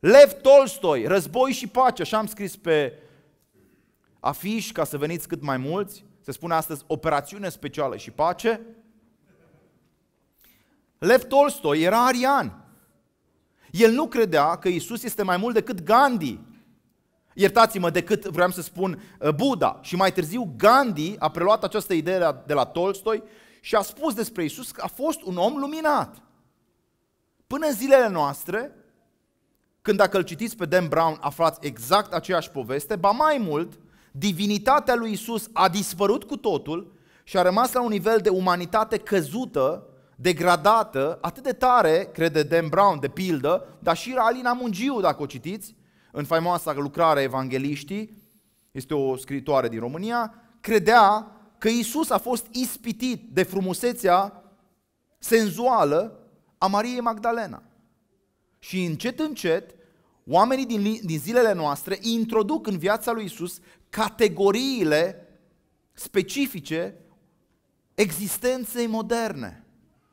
Lev Tolstoi, război și pace, așa am scris pe afiș ca să veniți cât mai mulți, se spune astăzi operațiune specială și pace. Lev Tolstoi era arian. El nu credea că Isus este mai mult decât Gandhi. Iertați-mă, decât vreau să spun uh, Buddha. Și mai târziu Gandhi a preluat această idee de la Tolstoi și a spus despre Isus că a fost un om luminat. Până în zilele noastre, când dacă îl citiți pe Dan Brown, aflați exact aceeași poveste, ba mai mult, divinitatea lui Isus a dispărut cu totul și a rămas la un nivel de umanitate căzută, degradată, atât de tare, crede Dan Brown, de pildă, dar și Alina Mungiu, dacă o citiți, în faimoasa lucrare Evangeliștii, este o scritoare din România, credea că Isus a fost ispitit de frumusețea senzuală a Mariei Magdalena. Și încet, încet, Oamenii din, din zilele noastre introduc în viața lui Isus categoriile specifice existenței moderne.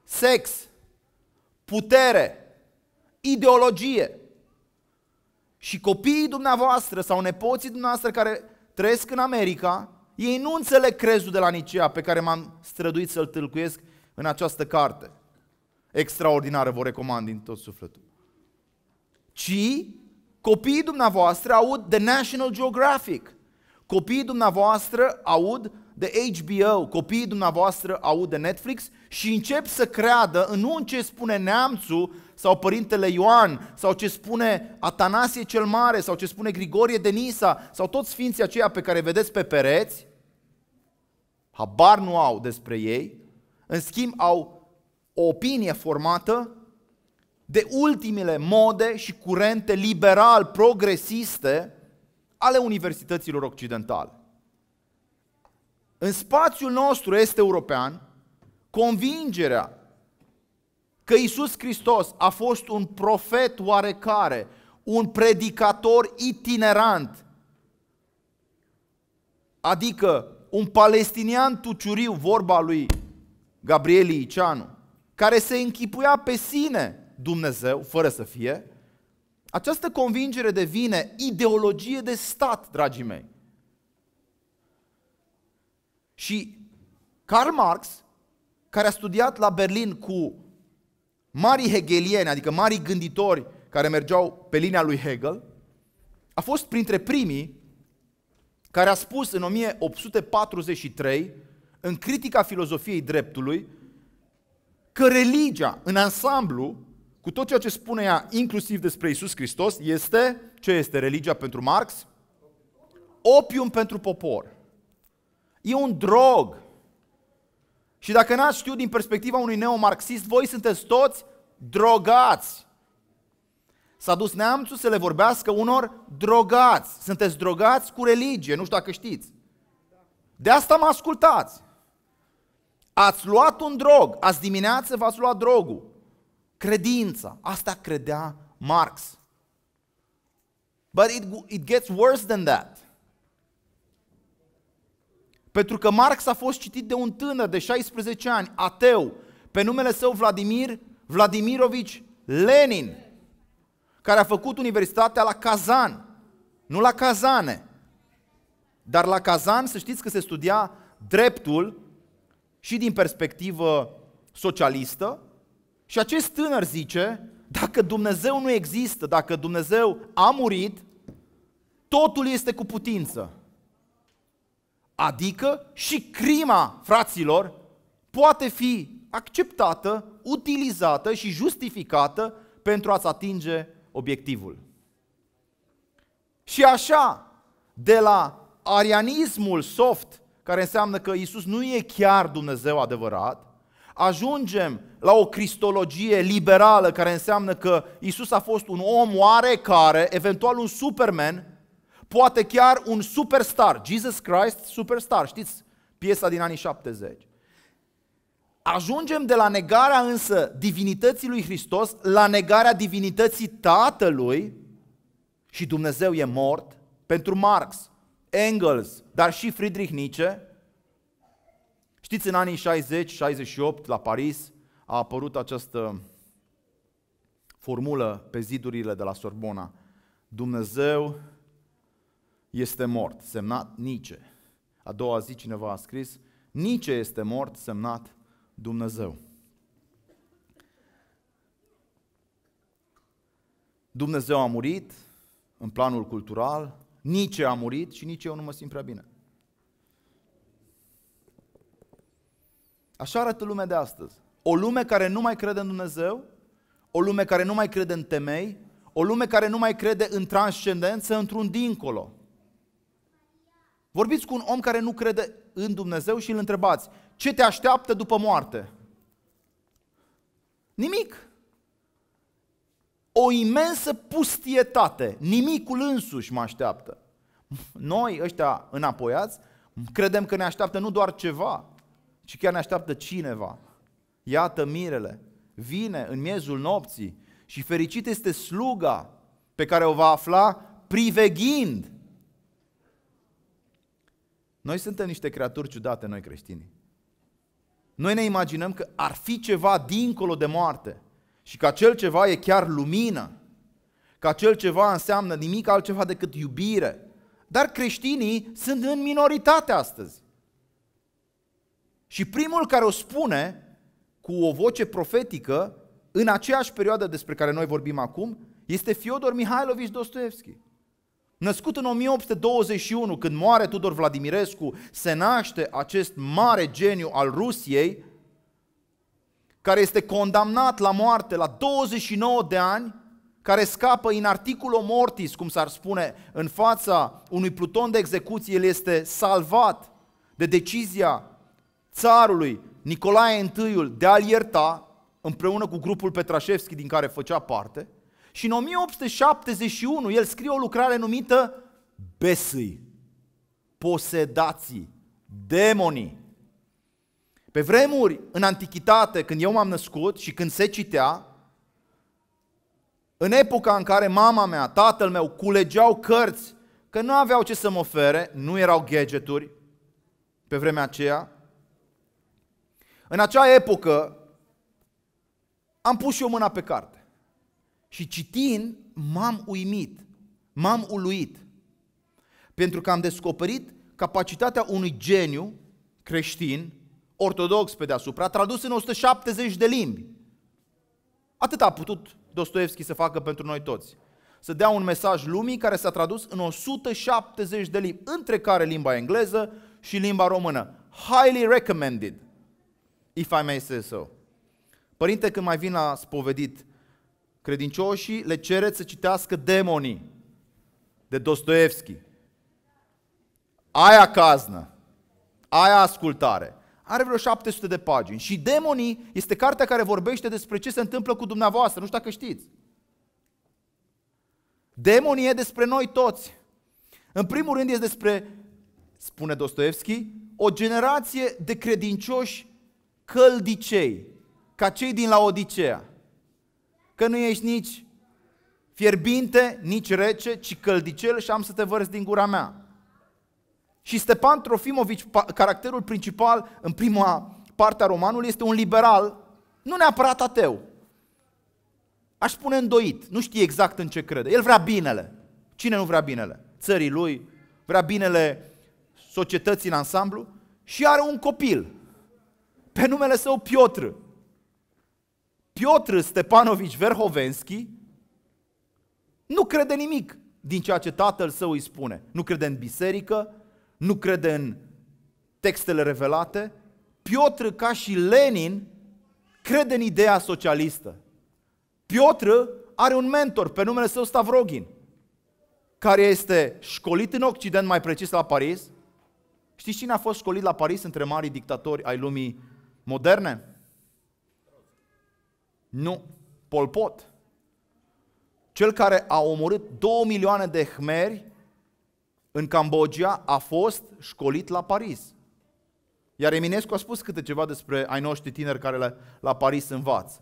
Sex, putere, ideologie. Și copiii dumneavoastră sau nepoții dumneavoastră care trăiesc în America, ei nu înțeleg crezul de la Nicea pe care m-am străduit să-l tâlcuiesc în această carte. Extraordinară, vă recomand din tot sufletul. Ci copiii dumneavoastră aud The National Geographic, copiii dumneavoastră aud de HBO, copiii dumneavoastră aud de Netflix și încep să creadă în un ce spune neamțul sau părintele Ioan sau ce spune Atanasie cel Mare sau ce spune Grigorie de Nisa sau toți sfinții aceia pe care vedeți pe pereți, habar nu au despre ei, în schimb au o opinie formată de ultimele mode și curente liberal progresiste ale universităților occidentale. În spațiul nostru este european, convingerea că Isus Hristos a fost un profet oarecare, un predicator itinerant, adică un palestinian tuciuriu, vorba lui Gabriel Iceanu, care se închipuia pe sine Dumnezeu, fără să fie, această convingere devine ideologie de stat, dragii mei. Și Karl Marx, care a studiat la Berlin cu mari hegelieni, adică mari gânditori care mergeau pe linia lui Hegel, a fost printre primii care a spus în 1843, în critica filozofiei dreptului, că religia în ansamblu cu tot ceea ce spune ea, inclusiv despre Isus Hristos, este, ce este religia pentru Marx? Opium pentru popor. E un drog. Și dacă n-ați știut din perspectiva unui neomarxist, voi sunteți toți drogați. S-a dus neamțul să le vorbească unor drogați. Sunteți drogați cu religie, nu știu dacă știți. De asta mă ascultați. Ați luat un drog, azi dimineață v-ați luat drogul. Credința. Asta credea Marx. But it, it gets worse than that. Pentru că Marx a fost citit de un tânăr de 16 ani, ateu, pe numele său Vladimir Vladimirovici Lenin, care a făcut universitatea la Kazan, nu la Kazane. Dar la Kazan să știți că se studia dreptul și din perspectivă socialistă, și acest tânăr zice, dacă Dumnezeu nu există, dacă Dumnezeu a murit, totul este cu putință. Adică și crima, fraților, poate fi acceptată, utilizată și justificată pentru a-ți atinge obiectivul. Și așa, de la arianismul soft, care înseamnă că Isus nu e chiar Dumnezeu adevărat, ajungem la o cristologie liberală care înseamnă că Isus a fost un om oarecare, eventual un superman, poate chiar un superstar, Jesus Christ superstar, știți piesa din anii 70. Ajungem de la negarea însă divinității lui Hristos la negarea divinității Tatălui și Dumnezeu e mort pentru Marx, Engels, dar și Friedrich Nietzsche, Știți, în anii 60-68, la Paris, a apărut această formulă pe zidurile de la Sorbona. Dumnezeu este mort, semnat Nice. A doua zi cineva a scris, Nice este mort, semnat Dumnezeu. Dumnezeu a murit în planul cultural, nici a murit și nici eu nu mă simt prea bine. Așa arată lumea de astăzi. O lume care nu mai crede în Dumnezeu, o lume care nu mai crede în temei, o lume care nu mai crede în transcendență, într-un dincolo. Vorbiți cu un om care nu crede în Dumnezeu și îl întrebați, ce te așteaptă după moarte? Nimic. O imensă pustietate, nimicul însuși mă așteaptă. Noi, ăștia înapoiați, credem că ne așteaptă nu doar ceva, și chiar ne așteaptă cineva. Iată mirele, vine în miezul nopții și fericit este sluga pe care o va afla priveghind. Noi suntem niște creaturi ciudate, noi creștini. Noi ne imaginăm că ar fi ceva dincolo de moarte și că acel ceva e chiar lumină, că acel ceva înseamnă nimic altceva decât iubire. Dar creștinii sunt în minoritate astăzi. Și primul care o spune cu o voce profetică în aceeași perioadă despre care noi vorbim acum este Fiodor Mihailovici Dostoevski. Născut în 1821, când moare Tudor Vladimirescu, se naște acest mare geniu al Rusiei, care este condamnat la moarte la 29 de ani, care scapă în articulo mortis, cum s-ar spune, în fața unui pluton de execuție, el este salvat de decizia țarului Nicolae I de a-l ierta, împreună cu grupul Petrașevski din care făcea parte, și în 1871 el scrie o lucrare numită Besâi, posedații, demonii. Pe vremuri, în antichitate, când eu m-am născut și când se citea, în epoca în care mama mea, tatăl meu culegeau cărți, că nu aveau ce să mă ofere, nu erau gadgeturi pe vremea aceea, în acea epocă am pus și eu mâna pe carte. Și citind, m-am uimit, m-am uluit. Pentru că am descoperit capacitatea unui geniu creștin, ortodox pe deasupra, tradus în 170 de limbi. Atât a putut Dostoevski să facă pentru noi toți. Să dea un mesaj lumii care s-a tradus în 170 de limbi, între care limba engleză și limba română. Highly recommended if I may say so. Părinte, când mai vin la spovedit, credincioșii le cereți să citească demonii de Dostoevski. Aia caznă, aia ascultare. Are vreo 700 de pagini. Și Demonii este cartea care vorbește despre ce se întâmplă cu dumneavoastră. Nu știu dacă știți. Demonii e despre noi toți. În primul rând este despre, spune Dostoevski, o generație de credincioși căldicei, ca cei din la Odiseea. Că nu ești nici fierbinte, nici rece, ci căldicel și am să te vărs din gura mea. Și Stepan Trofimovici, caracterul principal în prima parte a romanului, este un liberal, nu neapărat ateu. Aș spune îndoit, nu știe exact în ce crede. El vrea binele. Cine nu vrea binele? Țării lui, vrea binele societății în ansamblu și are un copil pe numele său Piotr. Piotr Stepanovici Verhovenski nu crede nimic din ceea ce tatăl său îi spune. Nu crede în biserică, nu crede în textele revelate. Piotr, ca și Lenin, crede în ideea socialistă. Piotr are un mentor pe numele său Stavrogin, care este școlit în Occident, mai precis la Paris. Știți cine a fost școlit la Paris între marii dictatori ai lumii Moderne? Nu. Polpot. Cel care a omorât 2 milioane de hmeri în Cambodgia a fost școlit la Paris. Iar Eminescu a spus câte ceva despre ai noștri tineri care la, la Paris învață.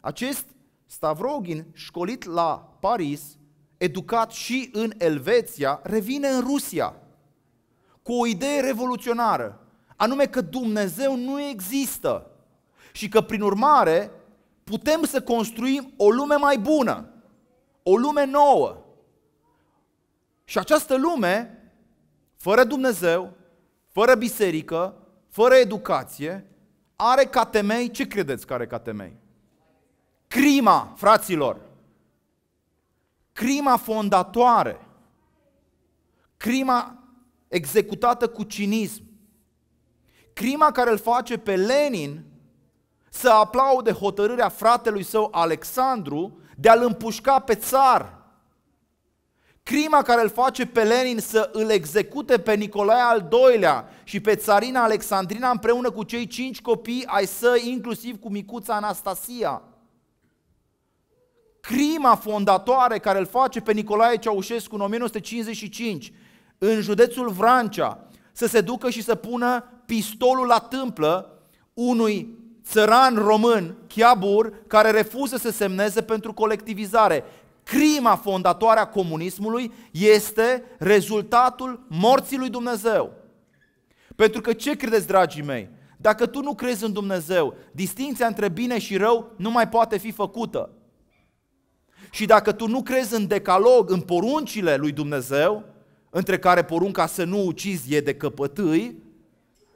Acest Stavrogin, școlit la Paris, educat și în Elveția, revine în Rusia cu o idee revoluționară anume că Dumnezeu nu există și că prin urmare putem să construim o lume mai bună, o lume nouă. Și această lume, fără Dumnezeu, fără biserică, fără educație, are ca temei, ce credeți că are ca temei? Crima, fraților! Crima fondatoare, crima executată cu cinism, crima care îl face pe Lenin să aplaude hotărârea fratelui său Alexandru de a-l împușca pe țar. Crima care îl face pe Lenin să îl execute pe Nicolae al II-lea și pe țarina Alexandrina împreună cu cei cinci copii ai săi, inclusiv cu micuța Anastasia. Crima fondatoare care îl face pe Nicolae Ceaușescu în 1955 în județul Vrancea să se ducă și să pună pistolul la tâmplă unui țăran român, Chiabur, care refuză să semneze pentru colectivizare. Crima fondatoare a comunismului este rezultatul morții lui Dumnezeu. Pentru că ce credeți, dragii mei? Dacă tu nu crezi în Dumnezeu, distinția între bine și rău nu mai poate fi făcută. Și dacă tu nu crezi în decalog, în poruncile lui Dumnezeu, între care porunca să nu ucizi e de căpătâi,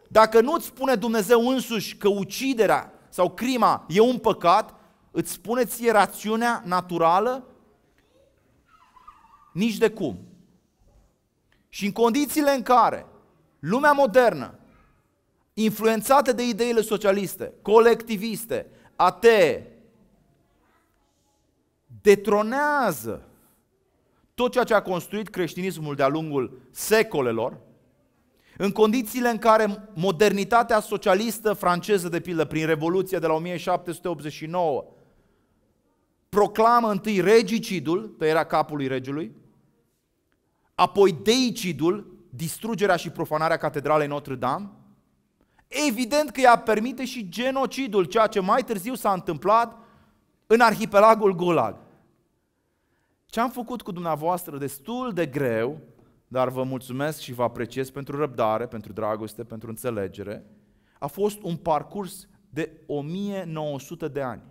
dacă nu îți spune Dumnezeu însuși că uciderea sau crima e un păcat, îți spune ție rațiunea naturală? Nici de cum. Și în condițiile în care lumea modernă, influențată de ideile socialiste, colectiviste, atee, detronează tot ceea ce a construit creștinismul de-a lungul secolelor, în condițiile în care modernitatea socialistă franceză, de pildă, prin Revoluția de la 1789, proclamă întâi regicidul, tăierea capului regiului, apoi deicidul, distrugerea și profanarea catedralei Notre-Dame, evident că ea permite și genocidul, ceea ce mai târziu s-a întâmplat în arhipelagul Gulag. Ce am făcut cu dumneavoastră destul de greu dar vă mulțumesc și vă apreciez pentru răbdare, pentru dragoste, pentru înțelegere. A fost un parcurs de 1900 de ani.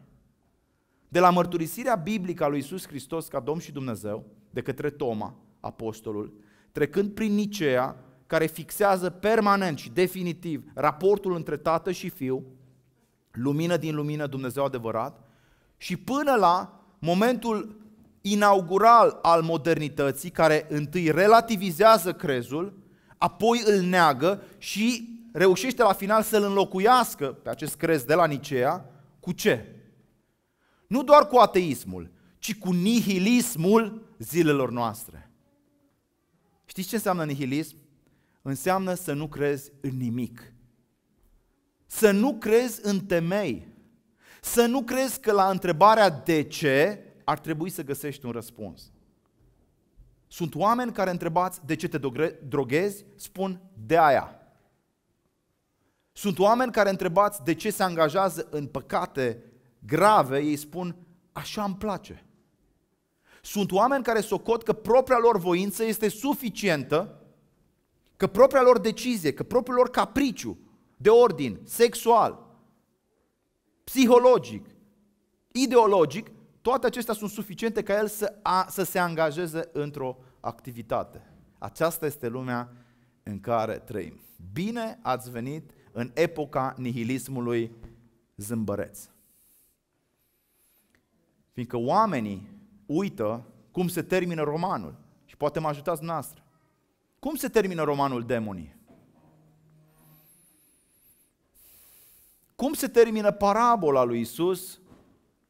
De la mărturisirea biblică a lui Isus Hristos ca Domn și Dumnezeu, de către Toma, apostolul, trecând prin Nicea, care fixează permanent și definitiv raportul între tată și fiu, lumină din lumină, Dumnezeu adevărat, și până la momentul inaugural al modernității, care întâi relativizează crezul, apoi îl neagă și reușește la final să-l înlocuiască pe acest crez de la Nicea cu ce? Nu doar cu ateismul, ci cu nihilismul zilelor noastre. Știți ce înseamnă nihilism? Înseamnă să nu crezi în nimic. Să nu crezi în temei. Să nu crezi că la întrebarea de ce ar trebui să găsești un răspuns. Sunt oameni care întrebați de ce te droghezi, spun de aia. Sunt oameni care întrebați de ce se angajează în păcate grave, ei spun așa îmi place. Sunt oameni care socot că propria lor voință este suficientă, că propria lor decizie, că propriul lor capriciu de ordin sexual, psihologic, ideologic, toate acestea sunt suficiente ca el să, a, să se angajeze într-o activitate. Aceasta este lumea în care trăim. Bine ați venit în epoca nihilismului zâmbăreț. Fiindcă oamenii uită cum se termină romanul. Și poate mă ajutați noastră. Cum se termină romanul demonii? Cum se termină parabola lui Isus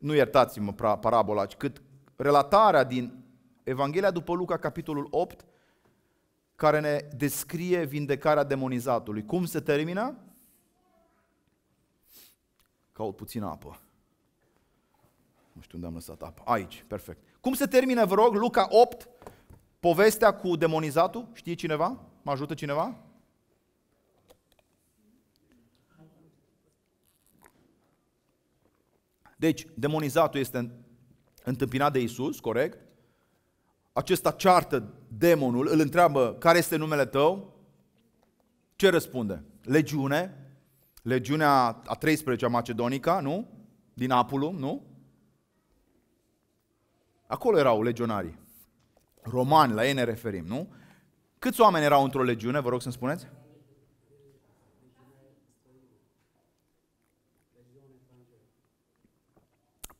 nu iertați-mă parabola, cât relatarea din Evanghelia după Luca, capitolul 8, care ne descrie vindecarea demonizatului. Cum se termină? Caut puțină apă. Nu știu unde am lăsat apă. Aici, perfect. Cum se termină, vă rog, Luca 8, povestea cu demonizatul? Știe cineva? Mă ajută cineva? Deci, demonizatul este întâmpinat de Isus, corect? Acesta ceartă demonul, îl întreabă care este numele tău? Ce răspunde? Legiune, legiunea a 13-a Macedonica, nu? Din Apulum, nu? Acolo erau legionarii. Romani, la ei ne referim, nu? Câți oameni erau într-o legiune, vă rog să-mi spuneți?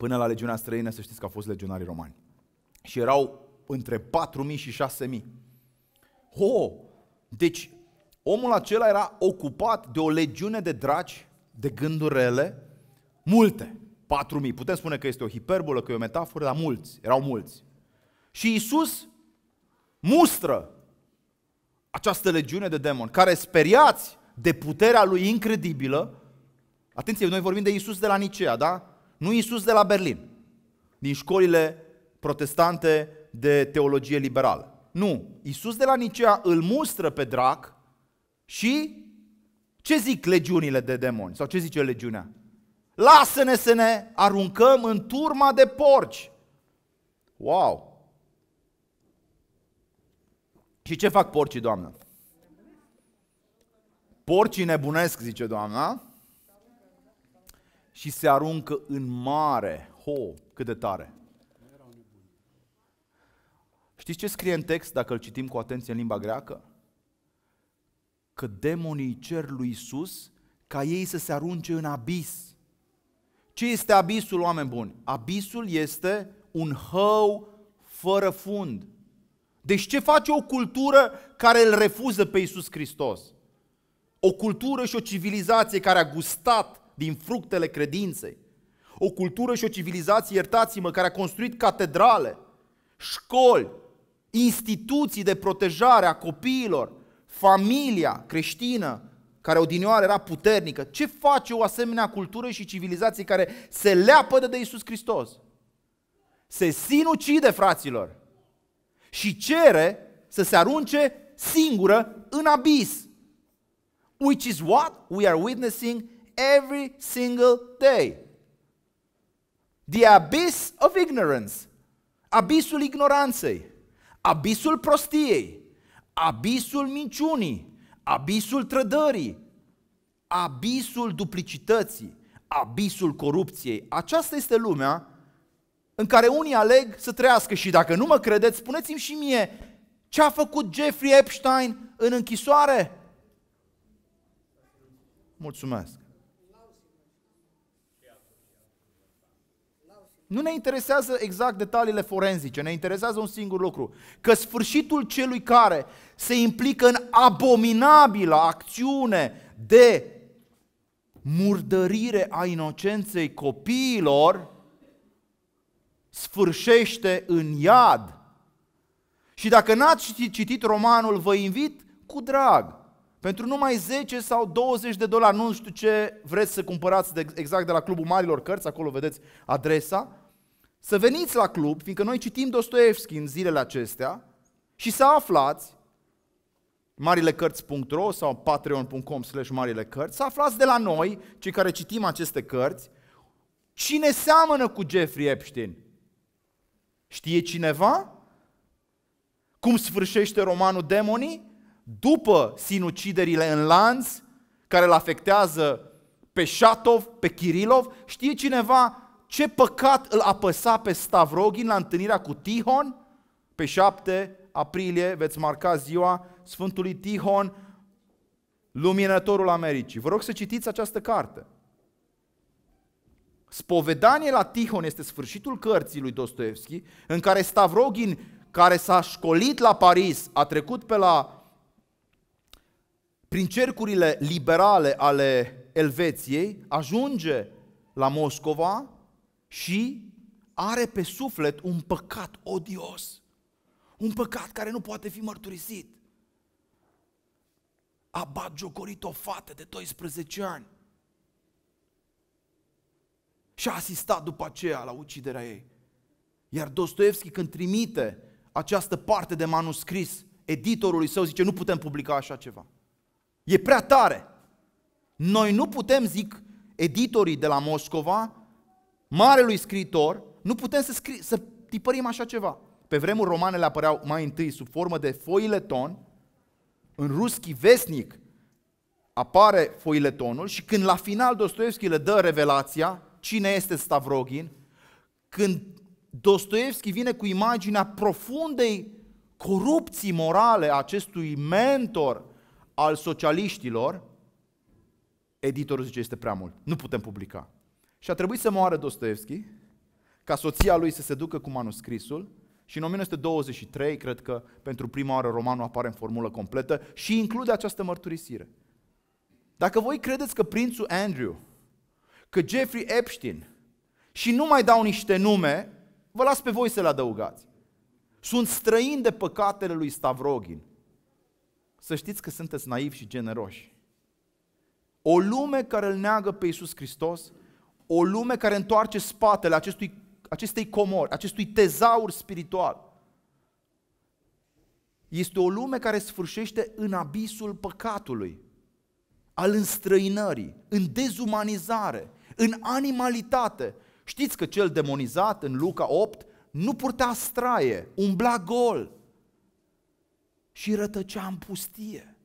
Până la legiunea străină, să știți că au fost legionarii romani. Și erau între 4.000 și 6.000. Ho! Deci, omul acela era ocupat de o legiune de dragi, de gânduri rele, multe. 4.000. Putem spune că este o hiperbolă, că e o metaforă, dar mulți. Erau mulți. Și Isus mustră această legiune de demoni, care speriați de puterea lui incredibilă, atenție, noi vorbim de Isus de la Nicea, da? Nu Iisus de la Berlin, din școlile protestante de teologie liberală. Nu, Iisus de la Nicea îl mustră pe drac și ce zic legiunile de demoni? Sau ce zice legiunea? Lasă-ne să ne aruncăm în turma de porci. Wow! Și ce fac porcii, doamnă? Porcii nebunesc, zice doamna, și se aruncă în mare. Ho, cât de tare! Știți ce scrie în text dacă îl citim cu atenție în limba greacă? Că demonii cer lui Isus ca ei să se arunce în abis. Ce este abisul, oameni buni? Abisul este un hău fără fund. Deci ce face o cultură care îl refuză pe Isus Hristos? O cultură și o civilizație care a gustat din fructele credinței. O cultură și o civilizație, iertați-mă, care a construit catedrale, școli, instituții de protejare a copiilor, familia creștină, care odinioară era puternică. Ce face o asemenea cultură și civilizație care se leapă de Isus Hristos? Se sinucide, fraților, și cere să se arunce singură în abis. Which is what we are witnessing every single day. The abyss of ignorance, abisul ignoranței, abisul prostiei, abisul minciunii, abisul trădării, abisul duplicității, abisul corupției. Aceasta este lumea în care unii aleg să trăiască și dacă nu mă credeți, spuneți-mi și mie ce a făcut Jeffrey Epstein în închisoare. Mulțumesc. Nu ne interesează exact detaliile forenzice, ne interesează un singur lucru. Că sfârșitul celui care se implică în abominabilă acțiune de murdărire a inocenței copiilor sfârșește în iad. Și dacă n-ați citit romanul, vă invit cu drag pentru numai 10 sau 20 de dolari, nu știu ce vreți să cumpărați de, exact de la Clubul Marilor Cărți, acolo vedeți adresa, să veniți la club, fiindcă noi citim Dostoevski în zilele acestea și să aflați marilecărți.ro sau patreon.com slash marilecărți, să aflați de la noi, cei care citim aceste cărți, cine seamănă cu Jeffrey Epstein. Știe cineva? Cum sfârșește romanul Demonii? după sinuciderile în lanț care îl afectează pe Șatov, pe Kirilov, știe cineva ce păcat îl apăsa pe Stavrogin la întâlnirea cu Tihon? Pe 7 aprilie veți marca ziua Sfântului Tihon, luminătorul Americii. Vă rog să citiți această carte. Spovedanie la Tihon este sfârșitul cărții lui Dostoevski, în care Stavrogin, care s-a școlit la Paris, a trecut pe la prin cercurile liberale ale Elveției, ajunge la Moscova și are pe suflet un păcat odios. Un păcat care nu poate fi mărturisit. A batjocorit o fată de 12 ani și a asistat după aceea la uciderea ei. Iar Dostoevski când trimite această parte de manuscris editorului său zice nu putem publica așa ceva. E prea tare. Noi nu putem, zic editorii de la Moscova, marelui scritor, nu putem să, scri- să tipărim așa ceva. Pe vremuri romanele apăreau mai întâi sub formă de foileton, în ruschi vesnic apare foiletonul și când la final Dostoevski le dă revelația cine este Stavrogin, când Dostoevski vine cu imaginea profundei corupții morale a acestui mentor al socialiștilor, editorul zice este prea mult, nu putem publica. Și a trebuit să moară Dostoevski ca soția lui să se ducă cu manuscrisul și în 1923, cred că pentru prima oară romanul apare în formulă completă și include această mărturisire. Dacă voi credeți că prințul Andrew, că Jeffrey Epstein și nu mai dau niște nume, vă las pe voi să le adăugați. Sunt străini de păcatele lui Stavrogin să știți că sunteți naivi și generoși. O lume care îl neagă pe Iisus Hristos, o lume care întoarce spatele acestui, acestei comori, acestui tezaur spiritual, este o lume care sfârșește în abisul păcatului, al înstrăinării, în dezumanizare, în animalitate. Știți că cel demonizat în Luca 8 nu purta straie, umbla gol, și rătăcea în pustie.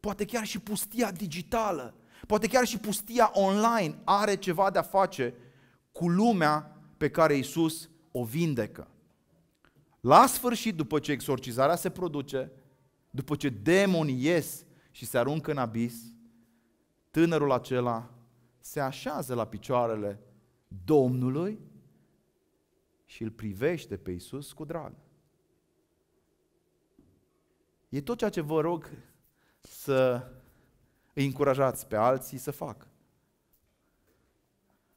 Poate chiar și pustia digitală, poate chiar și pustia online are ceva de a face cu lumea pe care Isus o vindecă. La sfârșit, după ce exorcizarea se produce, după ce demonii ies și se aruncă în abis, tânărul acela se așează la picioarele Domnului și îl privește pe Isus cu drag. E tot ceea ce vă rog să îi încurajați pe alții să facă.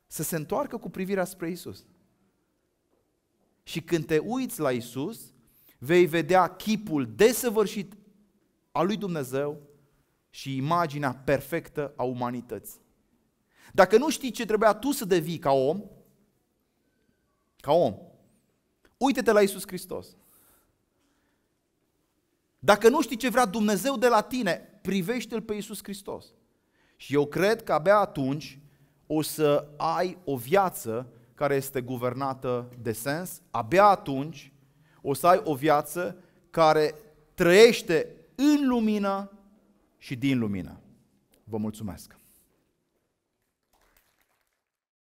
Să se întoarcă cu privirea spre Isus. Și când te uiți la Isus, vei vedea chipul desăvârșit al lui Dumnezeu și imaginea perfectă a umanității. Dacă nu știi ce trebuia tu să devii ca om, ca om, uite-te la Isus Hristos. Dacă nu știi ce vrea Dumnezeu de la tine, privește-L pe Iisus Hristos. Și eu cred că abia atunci o să ai o viață care este guvernată de sens, abia atunci o să ai o viață care trăiește în lumină și din lumină. Vă mulțumesc!